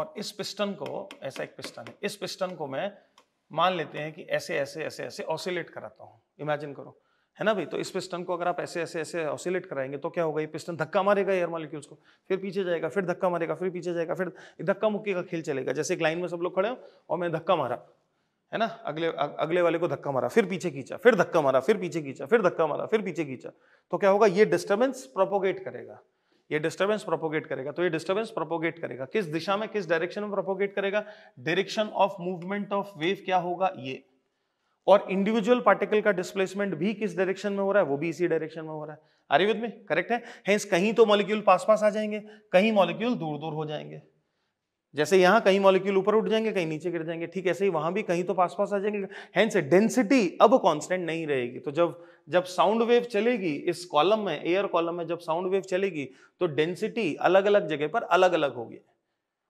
और इस पिस्टन को ऐसा एक पिस्टन है इस पिस्टन को मैं मान लेते हैं कि ऐसे ऐसे ऐसे ऐसे ऑसिलेट कराता हूँ इमेजिन करो है ना भाई तो इस पिस्टन को अगर आप ऐसे ऐसे ऐसे ऑसिलेट कराएंगे तो क्या होगा ये पिस्टन धक्का मारेगा एयर मॉलिक्यूल्स को फिर पीछे जाएगा फिर धक्का मारेगा फिर पीछे जाएगा फिर धक्का मुक्की का खेल चलेगा जैसे एक लाइन में सब लोग खड़े हो और मैं धक्का मारा है ना अगले अगले वाले को धक्का मारा फिर पीछे खींचा फिर धक्का मारा फिर पीछे खींचा फिर धक्का मारा फिर पीछे खींचा तो क्या होगा ये डिस्टर्बेंस प्रोपोगेट करेगा ये डिस्टर्बेंस प्रोपोगेट करेगा तो ये डिस्टर्बेंस प्रोपोगेट करेगा किस दिशा में किस डायरेक्शन में प्रोपोगेट करेगा direction of movement of wave क्या होगा ये और इंडिविजुअल पार्टिकल का डिस्प्लेसमेंट भी किस डायरेक्शन में हो रहा है वो भी इसी डायरेक्शन में हो रहा है आर्यविद में करेक्ट है कहीं तो मॉलिक्यूल पास पास आ जाएंगे कहीं मॉलिक्यूल दूर दूर हो जाएंगे जैसे यहाँ कहीं मॉलिक्यूल ऊपर उठ जाएंगे कहीं नीचे गिर जाएंगे ठीक ऐसे ही वहाँ भी कहीं तो पास पास आ जाएंगे हैंड से डेंसिटी अब कांस्टेंट नहीं रहेगी तो जब जब साउंड वेव चलेगी इस कॉलम में एयर कॉलम में जब साउंड वेव चलेगी तो डेंसिटी अलग अलग जगह पर अलग अलग होगी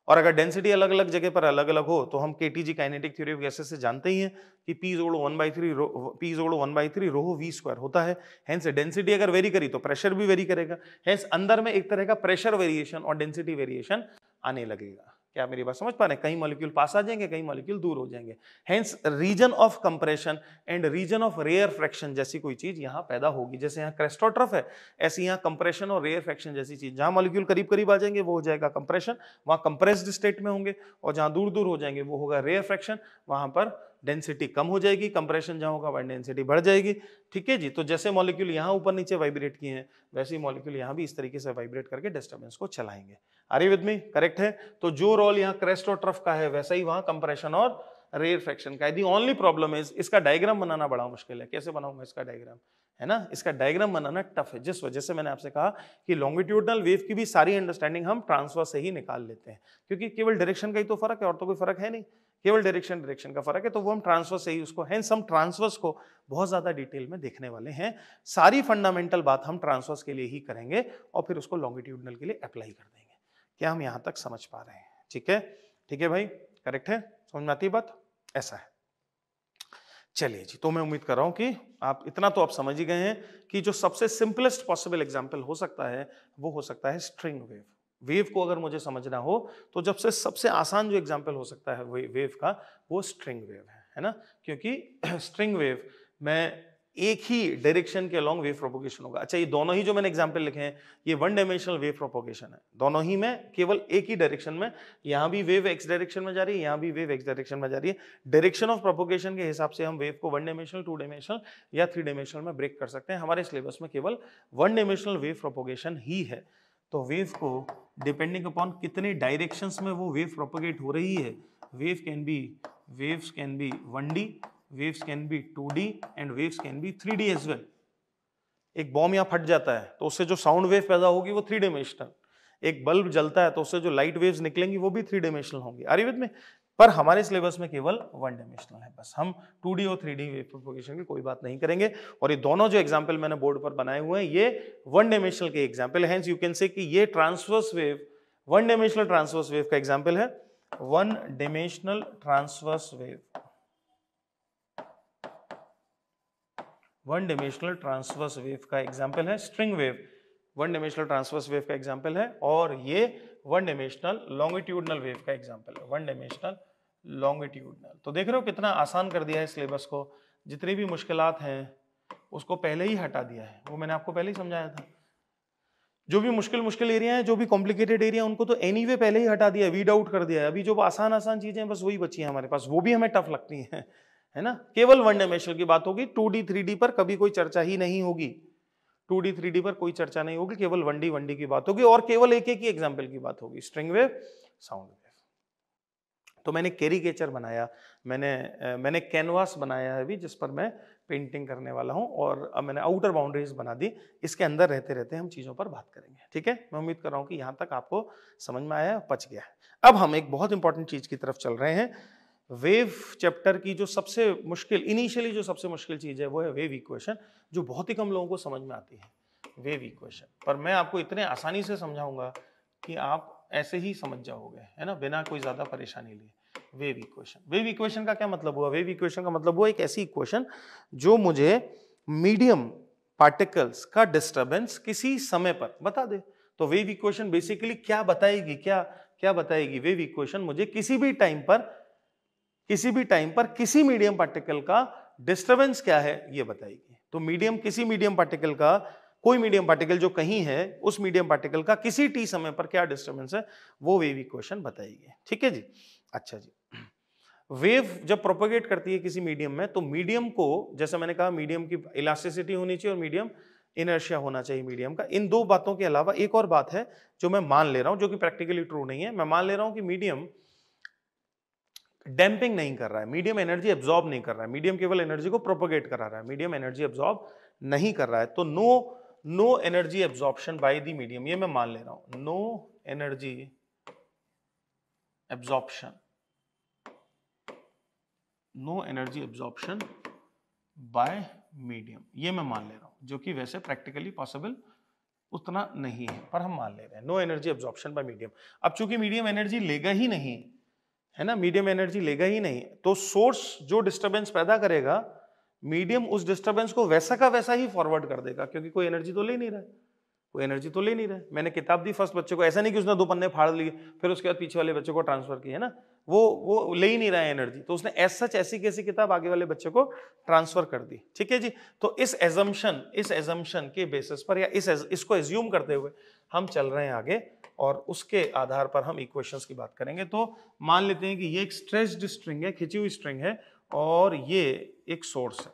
और अगर डेंसिटी अलग अलग जगह पर अलग अलग हो तो हम K T G kinetic theory of gases से जानते ही हैं कि पी जोड़ो one by three rho P जोड़ो one by three rho V square होता है हैंस डेंसिटी अगर वेरी करी तो प्रेशर भी वेरी करेगा हैंस अंदर में एक तरह का प्रेशर वेरिएशन और डेंसिटी वेरिएशन आने लगेगा क्या मेरी बात समझ पा रहे हैं कहीं मॉलिक्यूल पास आ जाएंगे कहीं मॉलिक्यूल दूर हो जाएंगे hence region of compression and region of rarefaction जैसी कोई चीज यहाँ पैदा होगी जैसे यहाँ क्रेस्टोट्रफ है ऐसी यहाँ कंप्रेशन और रेयर फ्रैक्शन जैसी चीज जहाँ मॉलिक्यूल करीब करीब आ जाएंगे वो हो जाएगा कंप्रेशन वहाँ कंप्रेस्ड स्टेट में होंगे और जहाँ दूर दूर हो जाएंगे वो होगा रेयर फ्रैक्शन वहाँ पर डेंसिटी कम हो जाएगी कंप्रेशन जहाँ होगा वहाँ डेंसिटी बढ़ जाएगी ठीक है जी तो जैसे मॉलिक्यूल यहाँ ऊपर नीचे वाइब्रेट किए हैं वैसे ही मॉलिक्यूल यहाँ भी इस तरीके से वाइब्रेट करके डिस्टर्बेंस को चलाएंगे अरे विद मी करेक्ट है तो जो रोल यहाँ क्रेस्ट और ट्रफ का है वैसा ही वहाँ कंप्रेशन और रेयर फ्रैक्शन का दी ओनली प्रॉब्लम इज इसका डायग्राम बनाना बड़ा मुश्किल है कैसे बनाऊंगा इसका डायग्राम है ना इसका डायग्राम बनाना टफ है जिस वजह से मैंने आपसे कहा कि लॉन्गिट्यूडनल वेव की भी सारी अंडरस्टैंडिंग हम ट्रांसफर से ही निकाल लेते हैं क्योंकि केवल डायरेक्शन का ही तो फर्क है और तो कोई फर्क है नहीं केवल डायरेक्शन डायरेक्शन का फर्क है तो वो हम ट्रांसवर्स से ही उसको हैं हम ट्रांसवर्स को बहुत ज़्यादा डिटेल में देखने वाले हैं सारी फंडामेंटल बात हम ट्रांसवर्स के लिए ही करेंगे और फिर उसको लॉन्गिट्यूडनल के लिए अप्लाई कर देंगे क्या हम यहाँ तक समझ पा रहे हैं ठीक है ठीक है भाई करेक्ट है समझ में आती बात ऐसा है चलिए जी तो मैं उम्मीद कर रहा हूँ कि आप इतना तो आप समझ ही गए हैं कि जो सबसे सिंपलेस्ट पॉसिबल एग्जाम्पल हो सकता है वो हो सकता है स्ट्रिंग वेव वेव को अगर मुझे समझना हो तो जब से सबसे आसान जो एग्जाम्पल हो सकता है वे, वेव का वो स्ट्रिंग वेव है है ना क्योंकि स्ट्रिंग वेव में एक ही डायरेक्शन के अलॉन्ग वेव प्रोपोगेशन होगा अच्छा ये दोनों ही जो मैंने एग्जाम्पल लिखे हैं ये वन डायमेंशनल वेव प्रोपोगेशन है दोनों ही में केवल एक ही डायरेक्शन में यहाँ भी वेव एक्स डायरेक्शन में जा रही है यहाँ भी वेव एक्स डायरेक्शन में जा रही है डायरेक्शन ऑफ प्रोपोगेशन के हिसाब से हम वेव को वन डायमेंशनल टू डायमेंशनल या थ्री डायमेंशनल में ब्रेक कर सकते हैं हमारे सिलेबस में केवल वन डायमेंशनल वेव प्रोपोगेशन ही है तो वेव को डिपेंडिंग अपॉन कितने डायरेक्शंस में वो वेव प्रोपोगेट हो रही है wave can be waves can be one D waves can be two D and waves can be three D as well एक बॉम्ब यहाँ फट जाता है तो उससे जो साउंड वेव पैदा होगी वो थ्री डायमेंशनल एक बल्ब जलता है तो उससे जो लाइट वेव्स निकलेंगी वो भी थ्री डायमेंशनल होंगी अरे में पर हमारे सिलेबस में केवल वन डायमेंशनल है बस हम टू और थ्री डी वेव प्रोपोगेशन की कोई बात नहीं करेंगे और ये दोनों जो एग्जाम्पल मैंने बोर्ड पर बनाए हुए हैं ये वन डायमेंशनल के एग्जाम्पल हैं यू कैन से कि ये transverse wave one dimensional transverse wave का एग्जाम्पल है one dimensional transverse wave one dimensional transverse wave का एग्जाम्पल है string wave one dimensional transverse wave का एग्जाम्पल है और ये वन डायमेंशनल लॉन्गिट्यूडनल वेव का एग्जाम्पल है वन डायमेंशनल लॉन्गिट्यूडनल तो देख रहे हो कितना आसान कर दिया है सिलेबस को जितनी भी मुश्किल हैं उसको पहले ही हटा दिया है वो मैंने आपको पहले ही समझाया था जो भी मुश्किल मुश्किल एरिया है जो भी कॉम्प्लिकेटेड एरिया उनको तो एनी anyway पहले ही हटा दिया है वीड आउट कर दिया है अभी जो आसान आसान चीजें बस वही बची है हमारे पास वो भी हमें टफ लगती है है ना केवल वन मेशल की बात होगी टू डी थ्री डी पर कभी कोई चर्चा ही नहीं होगी टू डी थ्री डी पर कोई चर्चा नहीं होगी केवल वन डी वन डी की बात होगी और केवल एक एक ही एग्जाम्पल की बात होगी स्ट्रिंग वेव साउंड तो मैंने कैरिकेचर बनाया मैंने मैंने कैनवास बनाया है अभी जिस पर मैं पेंटिंग करने वाला हूँ और अब मैंने आउटर बाउंड्रीज बना दी इसके अंदर रहते रहते हम चीज़ों पर बात करेंगे ठीक है मैं उम्मीद कर रहा हूँ कि यहाँ तक आपको समझ में आया पच गया है अब हम एक बहुत इंपॉर्टेंट चीज़ की तरफ चल रहे हैं वेव चैप्टर की जो सबसे मुश्किल इनिशियली जो सबसे मुश्किल चीज़ है वो है वेव इक्वेशन जो बहुत ही कम लोगों को समझ में आती है वेव इक्वेशन पर मैं आपको इतने आसानी से समझाऊंगा कि आप ऐसे ही समझ जाओगे है ना बिना कोई ज़्यादा परेशानी लिए वेव इक्वेशन वेव इक्वेशन का क्या मतलब हुआ वेव इक्वेशन का मतलब हुआ एक ऐसी इक्वेशन जो मुझे मीडियम पार्टिकल्स का डिस्टरबेंस किसी समय पर बता दे तो वेव इक्वेशन बेसिकली क्या बताएगी क्या क्या बताएगी वेव इक्वेशन मुझे किसी भी टाइम पर किसी भी टाइम पर किसी मीडियम पार्टिकल का डिस्टरबेंस क्या है ये बताएगी तो मीडियम किसी मीडियम पार्टिकल का कोई मीडियम पार्टिकल जो कहीं है उस मीडियम पार्टिकल का किसी टी समय पर क्या डिस्टर्बेंस है वो वेव इक्वेशन बताएगी ठीक है जी अच्छा जी वेव जब प्रोपोगेट करती है किसी मीडियम में तो मीडियम को जैसे मैंने कहा मीडियम की इलास्टिसिटी होनी चाहिए और मीडियम इनर्शिया होना चाहिए मीडियम का इन दो बातों के अलावा एक और बात है जो मैं मान ले रहा हूं जो कि प्रैक्टिकली ट्रू नहीं है मैं मान ले रहा हूं कि मीडियम डैम्पिंग नहीं कर रहा है मीडियम एनर्जी एब्जॉर्ब नहीं कर रहा है मीडियम केवल एनर्जी को प्रोपोगेट करा रहा है मीडियम एनर्जी एब्जॉर्ब नहीं कर रहा है तो no no no energy absorption by the medium ये मैं मान ले रहा हूं no energy absorption no energy absorption by medium ये मैं मान ले रहा हूं जो कि वैसे प्रैक्टिकली पॉसिबल उतना नहीं है पर हम मान ले रहे हैं no energy absorption by medium अब चूंकि मीडियम एनर्जी लेगा ही नहीं है ना मीडियम एनर्जी लेगा ही नहीं तो सोर्स जो डिस्टर्बेंस पैदा करेगा मीडियम उस डिस्टर्बेंस को वैसा का वैसा ही फॉरवर्ड कर देगा क्योंकि कोई एनर्जी तो ले नहीं रहा है कोई एनर्जी तो ले नहीं रहा है मैंने किताब दी फर्स्ट बच्चे को ऐसा नहीं कि उसने दो पन्ने फाड़ लिए फिर उसके बाद पीछे वाले बच्चे को ट्रांसफर किया ना वो वो ले ही नहीं रहा है एनर्जी तो उसने एस सच ऐसी कैसी किताब आगे वाले बच्चे को ट्रांसफर कर दी ठीक है जी तो इस एजम्पन इस एजम्पन के बेसिस पर या इस इसको एज्यूम करते हुए हम चल रहे हैं आगे और उसके आधार पर हम इक्वेशंस की बात करेंगे तो मान लेते हैं कि ये एक स्ट्रेस्ड स्ट्रिंग है खिंची हुई स्ट्रिंग है और ये एक सोर्स है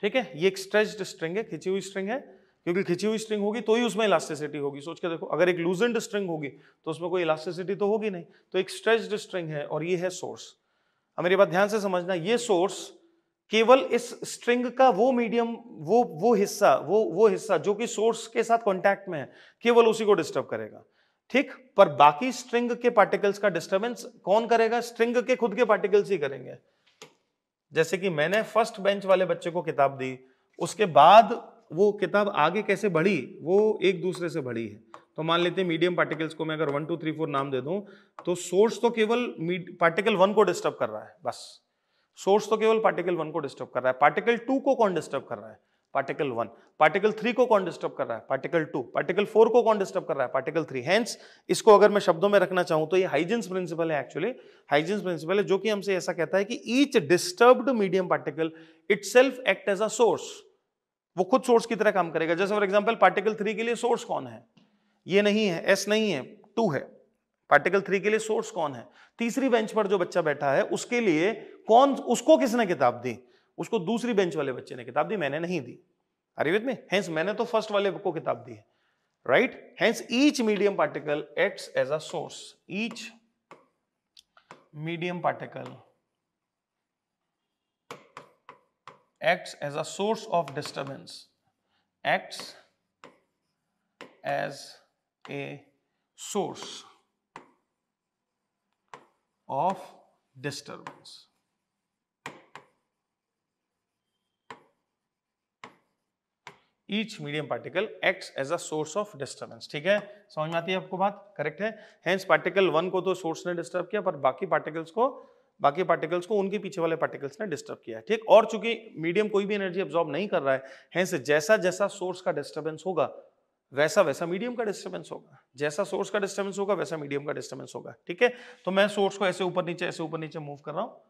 ठीक है ये एक स्ट्रेच्ड स्ट्रिंग है खिंची हुई स्ट्रिंग है क्योंकि खिंची हुई स्ट्रिंग होगी तो ही उसमें इलास्टिसिटी होगी सोच के देखो अगर एक लूजेंड स्ट्रिंग होगी तो उसमें कोई इलास्टिसिटी तो होगी नहीं तो एक स्ट्रेच्ड स्ट्रिंग है और ये है सोर्स अब मेरी बात ध्यान से समझना ये सोर्स केवल इस स्ट्रिंग का वो मीडियम वो वो हिस्सा वो वो हिस्सा जो कि सोर्स के साथ कॉन्टैक्ट में है केवल उसी को डिस्टर्ब करेगा ठीक पर बाकी स्ट्रिंग के पार्टिकल्स का डिस्टरबेंस कौन करेगा स्ट्रिंग के खुद के पार्टिकल्स ही करेंगे जैसे कि मैंने फर्स्ट बेंच वाले बच्चे को किताब दी उसके बाद वो किताब आगे कैसे बढ़ी वो एक दूसरे से बढ़ी है तो मान लेते हैं मीडियम पार्टिकल्स को मैं अगर वन टू थ्री फोर नाम दे दूं तो सोर्स तो केवल पार्टिकल वन को डिस्टर्ब कर रहा है बस सोर्स तो केवल पार्टिकल वन को डिस्टर्ब कर रहा है पार्टिकल टू को कौन डिस्टर्ब कर रहा है पार्टिकल वन पार्टिकल थ्री को कौन डिस्टर्ब कर रहा है पार्टिकल टू पार्टिकल फोर को कौन डिस्टर्ब कर रहा है पार्टिकल थ्री हेंस इसको अगर मैं शब्दों में रखना चाहूं तो ये हाइजेंस प्रिंसिपल है एक्चुअली हाइजेंस प्रिंसिपल है जो कि हमसे ऐसा कहता है कि each disturbed medium particle itself act as a source वो खुद सोर्स की तरह काम करेगा जैसे फॉर एग्जाम्पल पार्टिकल थ्री के लिए सोर्स कौन है ये नहीं है एस नहीं है टू है पार्टिकल थ्री के लिए सोर्स कौन है तीसरी बेंच पर जो बच्चा बैठा है उसके लिए कौन उसको किसने किताब दी उसको दूसरी बेंच वाले बच्चे ने किताब दी मैंने नहीं दी अरे विद में हेंस मैंने तो फर्स्ट वाले को किताब दी है right hence each medium particle acts as a source each medium particle acts as a source of disturbance acts as a source of disturbance each medium particle act as a source of disturbance ठीक है समझ में आती है आपको बात करेक्ट है हेंस पार्टिकल वन को तो सोर्स ने डिस्टर्ब किया पर बाकी पार्टिकल्स को बाकी पार्टिकल्स को उनके पीछे वाले पार्टिकल्स ने डिस्टर्ब किया है ठीक और चूंकि मीडियम कोई भी एनर्जी ऑब्जॉर्व नहीं कर रहा है हेंस जैसा जैसा सोर्स का डिस्टर्बेंस होगा वैसा वैसा मीडियम का डिस्टर्बेंस होगा जैसा सोर्स का डिस्टर्बेंस होगा वैसा मीडियम का डिस्टर्बेंस होगा ठीक है तो मैं सोर्स को ऐसे ऊपर नीचे ऐसे ऊपर नीचे मूव कर रहा हूँ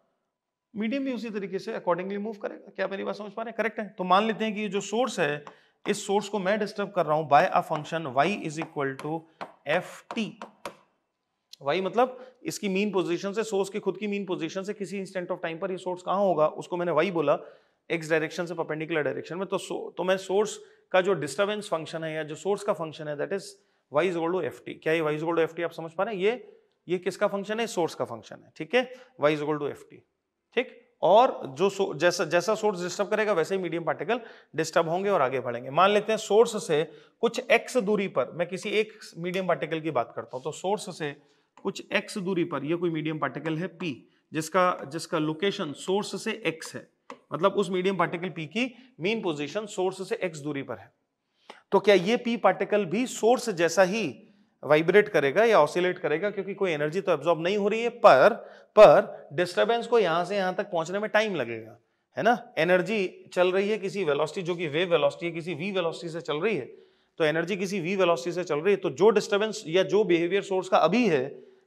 मीडियम भी उसी तरीके से अकॉर्डिंगली मूव करेगा क्या मेरी बात समझ पा रहे हैं करेक्ट है तो मान लेते हैं कि ये जो सोर्स है इस सोर्स को मैं डिस्टर्ब कर रहा हूं by a function Y is equal to F T Y मतलब इसकी मीन पोजीशन से सोर्स के खुद की मीन पोजीशन से किसी इंस्टेंट ऑफ टाइम पर ये सोर्स कहां होगा उसको मैंने वाई बोला एक्स डायरेक्शन से परपेंडिकुलर डायरेक्शन में तो तो मैं सोर्स का जो डिस्टर्बेंस फंक्शन है या जो सोर्स का फंक्शन है दैट इज वाई इज गोल्ड एफ टी क्या ये वाई इज गोल्ड एफ टी आप समझ पा रहे हैं ये ये किसका फंक्शन है सोर्स का फंक्शन है ठीक है वाई इज गोल्ड एफ टी ठीक और जो जैसा जैसा सोर्स डिस्टर्ब करेगा वैसे ही मीडियम पार्टिकल डिस्टर्ब होंगे और आगे बढ़ेंगे मान लेते हैं सोर्स से कुछ एक्स दूरी पर मैं किसी एक मीडियम पार्टिकल की बात करता हूँ तो सोर्स से कुछ एक्स दूरी पर यह कोई मीडियम पार्टिकल है पी जिसका जिसका लोकेशन सोर्स से एक्स है मतलब उस मीडियम पार्टिकल पी की मीन पोजिशन सोर्स से एक्स दूरी पर है तो क्या ये पी पार्टिकल भी सोर्स जैसा ही वाइब्रेट करेगा या ऑसिलेट करेगा क्योंकि कोई एनर्जी तो एब्जॉर्ब नहीं हो रही है पर पर डिस्टरबेंस को यहां से यहां तक पहुंचने में टाइम लगेगा है ना एनर्जी चल रही है किसी वेलोसिटी जो कि वे वेलोसिटी है किसी वी वेलोसिटी से चल रही है तो एनर्जी किसी वी वेलोसिटी से चल रही है तो जो डिस्टरबेंस या जो बिहेवियर सोर्स का अभी है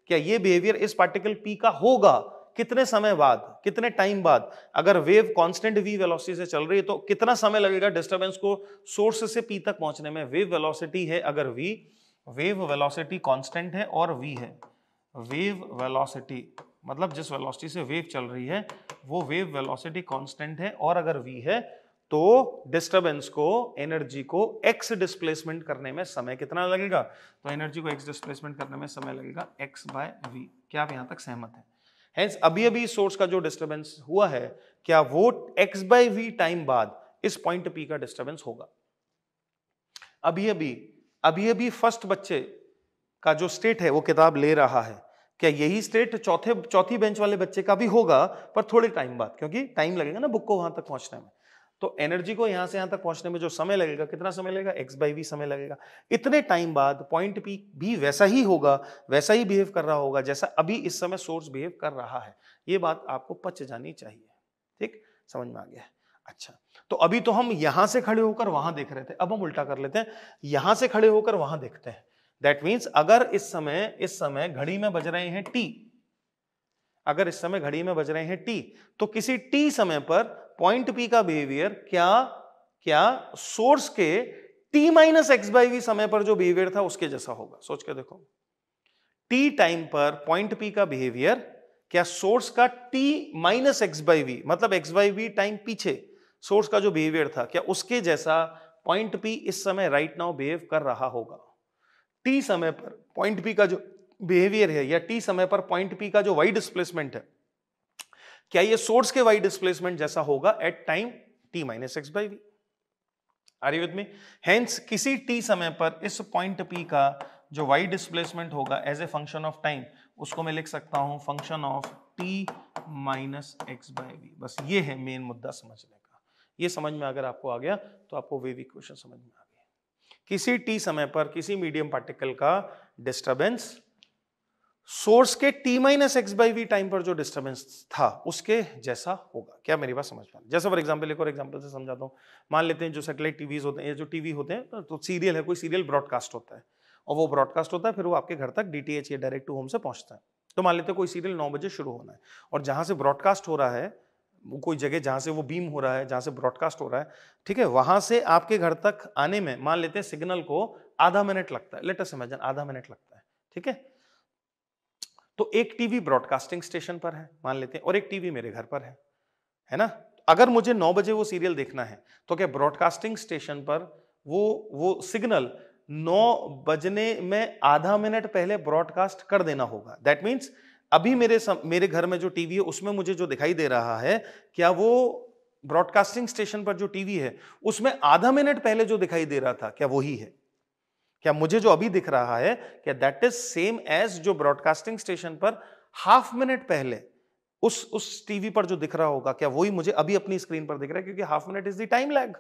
क्या ये बिहेवियर इस पार्टिकल पी का होगा कितने समय बाद कितने टाइम बाद अगर वेव कांस्टेंट वी वेलोसिटी से चल रही है तो कितना समय लगेगा डिस्टरबेंस को सोर्स से पी तक पहुंचने में वेव वेलोसिटी है अगर वी वेव वेलोसिटी कांस्टेंट है और वी है वेव वेलोसिटी मतलब जिस वेलोसिटी से वेव चल रही है वो वेव वेलोसिटी कांस्टेंट है और अगर वी है तो डिस्टरबेंस को एनर्जी को एक्स डिस्प्लेसमेंट करने में समय कितना लगेगा तो एनर्जी को एक्स डिस्प्लेसमेंट करने में समय लगेगा एक्स बाय वी क्या आप यहां तक सहमत हैं हैंस अभी अभी सोर्स का जो डिस्टरबेंस हुआ है क्या वो एक्स बाय वी टाइम बाद इस पॉइंट पी का डिस्टरबेंस होगा अभी अभी अभी अभी फर्स्ट बच्चे का जो स्टेट है वो किताब ले रहा है क्या यही स्टेट चौथे चौथी बेंच वाले बच्चे का भी होगा पर थोड़े टाइम बाद क्योंकि टाइम लगेगा ना बुक को वहां तक पहुंचने में तो एनर्जी को यहां से यहां तक पहुंचने में जो समय लगेगा कितना समय लगेगा एक्स बाई वी समय लगेगा इतने टाइम बाद पॉइंट पी भी वैसा ही होगा वैसा ही बिहेव कर रहा होगा जैसा अभी इस समय सोर्स बिहेव कर रहा है ये बात आपको पच जानी चाहिए ठीक समझ में आ गया है अच्छा तो अभी तो हम यहां से खड़े होकर वहां देख रहे थे अब हम उल्टा कर लेते हैं यहां से खड़े होकर वहां देखते हैं दैट मीन्स अगर इस समय इस समय घड़ी में बज रहे हैं टी अगर इस समय घड़ी में बज रहे हैं टी तो किसी टी समय पर पॉइंट पी का बिहेवियर क्या क्या सोर्स के T minus x by V समय पर जो बिहेवियर था उसके जैसा होगा सोच के देखो टी टाइम पर पॉइंट पी का बिहेवियर क्या सोर्स का T minus x by V मतलब एक्स बाई वी टाइम पीछे सोर्स का जो बिहेवियर था क्या उसके जैसा पॉइंट पी इस समय राइट नाउ बिहेव कर रहा होगा टी समय पर पॉइंट पी का जो बिहेवियर है या टी समय पर पॉइंट पी का जो वाई डिस्प्लेसमेंट है क्या ये सोर्स के वाई डिस्प्लेसमेंट जैसा होगा at time T minus x by V are with me hence किसी टी समय पर इस पॉइंट पी का जो वाई डिस्प्लेसमेंट होगा as a function of time उसको मैं लिख सकता हूं function of T minus x by V बस ये है मेन मुद्दा समझने का ये समझ में अगर आपको आ गया तो आपको वेव इक्वेशन समझ में आ गया किसी टी समय पर किसी मीडियम पार्टिकल का डिस्टर्बेंस सोर्स के T minus x by V time पर जो डिस्टर्बेंस था उसके जैसा होगा क्या मेरी बात समझ पा जैसे फॉर एग्जाम्पल एक और एग्जाम्पल से समझाता हूँ मान लेते हैं जो सेटेलाइट टीवी होते हैं जो टीवी होते हैं तो सीरियल है कोई सीरियल ब्रॉडकास्ट होता है और वो ब्रॉडकास्ट होता है फिर वो आपके घर तक डी या डायरेक्ट टू होम से पहुंचता है तो मान लेते हैं कोई सीरियल नौ बजे शुरू होना है और जहां से ब्रॉडकास्ट हो रहा है कोई जगह जहाँ से वो बीम हो रहा है जहाँ से ब्रॉडकास्ट हो रहा है ठीक है वहाँ से आपके घर तक आने में मान लेते हैं सिग्नल को आधा मिनट लगता है लेटेस्ट इमेजन आधा मिनट लगता है ठीक है तो एक टीवी ब्रॉडकास्टिंग स्टेशन पर है मान लेते हैं और एक टीवी मेरे घर पर है है ना अगर मुझे नौ बजे वो सीरियल देखना है तो क्या ब्रॉडकास्टिंग स्टेशन पर वो वो सिग्नल नौ बजने में आधा मिनट पहले ब्रॉडकास्ट कर देना होगा दैट मीन्स अभी मेरे सम, मेरे घर में जो टीवी है उसमें मुझे जो दिखाई दे रहा है क्या वो ब्रॉडकास्टिंग स्टेशन पर जो टीवी है उसमें आधा मिनट पहले जो दिखाई दे रहा था क्या वही है क्या मुझे जो अभी दिख रहा है क्या दैट इज सेम एज जो ब्रॉडकास्टिंग स्टेशन पर हाफ मिनट पहले उस उस टीवी पर जो दिख रहा होगा क्या वही मुझे अभी अपनी स्क्रीन पर दिख रहा है क्योंकि half minute is the time lag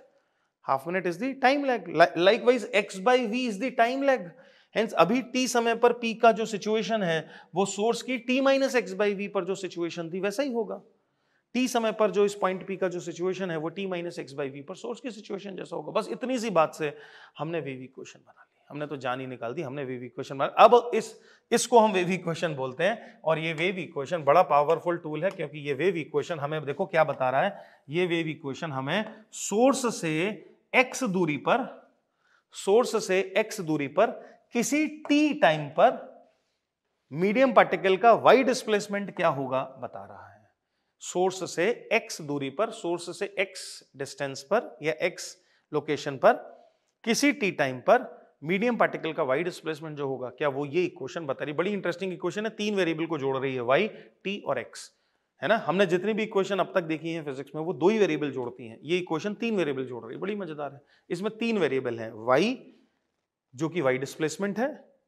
half minute is the time lag likewise X by V is the time lag hence अभी टी समय पर पी का जो सिचुएशन है वो सोर्स की T minus x by V पर जो सिचुएशन थी वैसा ही होगा टी समय पर जो इस पॉइंट पी का जो सिचुएशन है वो T minus x by V पर सोर्स की सिचुएशन जैसा होगा बस इतनी सी बात से हमने वीवी क्वेश्चन बना लिया हमने तो जान ही निकाल दी हमने वेवी क्वेश्चन बना अब इस इसको हम वेवी क्वेश्चन बोलते हैं और ये वेवी क्वेश्चन बड़ा पावरफुल टूल है क्योंकि ये वेव क्वेश्चन हमें देखो क्या बता रहा है ये वेवी क्वेश्चन हमें सोर्स से एक्स दूरी पर सोर्स से एक्स दूरी पर किसी टी टाइम पर मीडियम पार्टिकल का वाई डिस्प्लेसमेंट क्या होगा बता रहा है सोर्स से एक्स दूरी पर सोर्स से एक्स डिस्टेंस पर या एक्स लोकेशन पर किसी टी टाइम पर मीडियम पार्टिकल का वाई डिस्प्लेसमेंट जो होगा क्या वो ये इक्वेशन बता रही बड़ी इंटरेस्टिंग इक्वेशन है तीन वेरिएबल को जोड़ रही है वाई टी और एक्स है ना हमने जितनी भी इक्वेशन अब तक देखी है फिजिक्स में वो दो ही वेरिएबल जोड़ती हैं ये इक्वेशन तीन वेरिएबल जोड़ रही है बड़ी मजेदार है इसमें तीन वेरिएबल हैं वाई जो कि वाई डिस्प्लेसमेंट है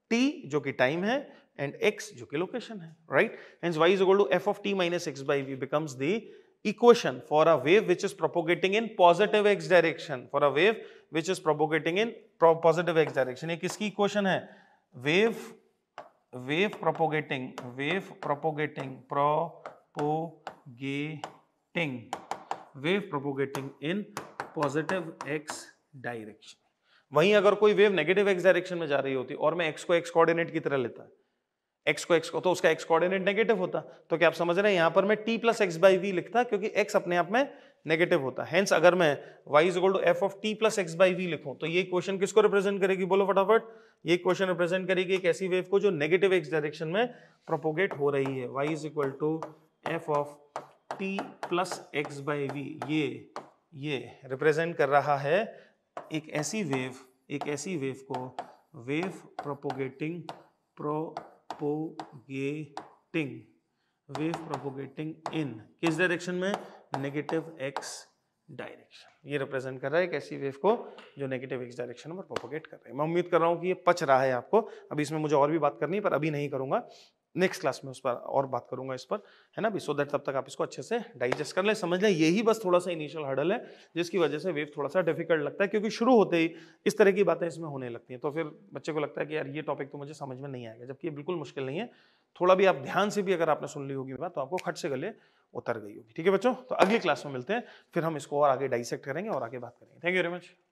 टी जो कि टाइम है एंड एक्स जो कि लोकेशन है right and y is to f of T minus x by v becomes the equation for a wave which is propagating in positive x direction for a wave which is propagating in positive x direction ये किसकी इक्वेशन है wave wave propagating wave propagating propagating wave propagating in positive x direction वहीं अगर कोई वेव नेगेटिव एक्स डायरेक्शन में जा रही होती और मैं एक्स को एक्स कोऑर्डिनेट की तरह लेता एक्स को एक्स को तो उसका एक्स कोऑर्डिनेट नेगेटिव होता तो क्या आप समझ रहे हैं यहाँ पर मैं t plus x by v लिखता क्योंकि एक्स अपने आप में नेगेटिव होता हैंस अगर मैं y is to f of t plus x by v लिखूँ तो ये क्वेश्चन किसको रिप्रेजेंट करेगी बोलो फटाफट ये क्वेश्चन रिप्रेजेंट करेगी एक ऐसी वेव को जो नेगेटिव एक्स डायरेक्शन में प्रोपोगेट हो रही है Y is equal to f of t plus x by v ये ये रिप्रेजेंट कर रहा है एक ऐसी वेव एक ऐसी वेव को wave propagating propagating wave propagating in किस डायरेक्शन में नेगेटिव एक्स डायरेक्शन ये रिप्रेजेंट कर रहा है एक ऐसी वेव को जो नेगेटिव एक्स डायरेक्शन में प्रोपोगेट कर रही है मैं उम्मीद कर रहा हूँ कि ये पच रहा है आपको अभी इसमें मुझे और भी बात करनी है पर अभी नहीं करूँगा नेक्स्ट क्लास में उस पर और बात करूंगा इस पर है ना सो दैट तब तक आप इसको अच्छे से डाइजेस्ट कर लें समझ लें यही बस थोड़ा सा इनिशियल हर्डल है जिसकी वजह से वेव थोड़ा सा डिफिकल्ट लगता है क्योंकि शुरू होते ही इस तरह की बातें इसमें होने लगती हैं तो फिर बच्चे को लगता है कि यार ये टॉपिक तो मुझे समझ में नहीं आएगा जबकि ये बिल्कुल मुश्किल नहीं है थोड़ा भी आप ध्यान से भी अगर आपने सुन ली होगी बात तो आपको खट से गले उतर गई होगी ठीक है बच्चों तो अगली क्लास में मिलते हैं फिर हम इसको और आगे डाइसेक्ट करेंगे और आगे बात करेंगे थैंक यू वेरी मच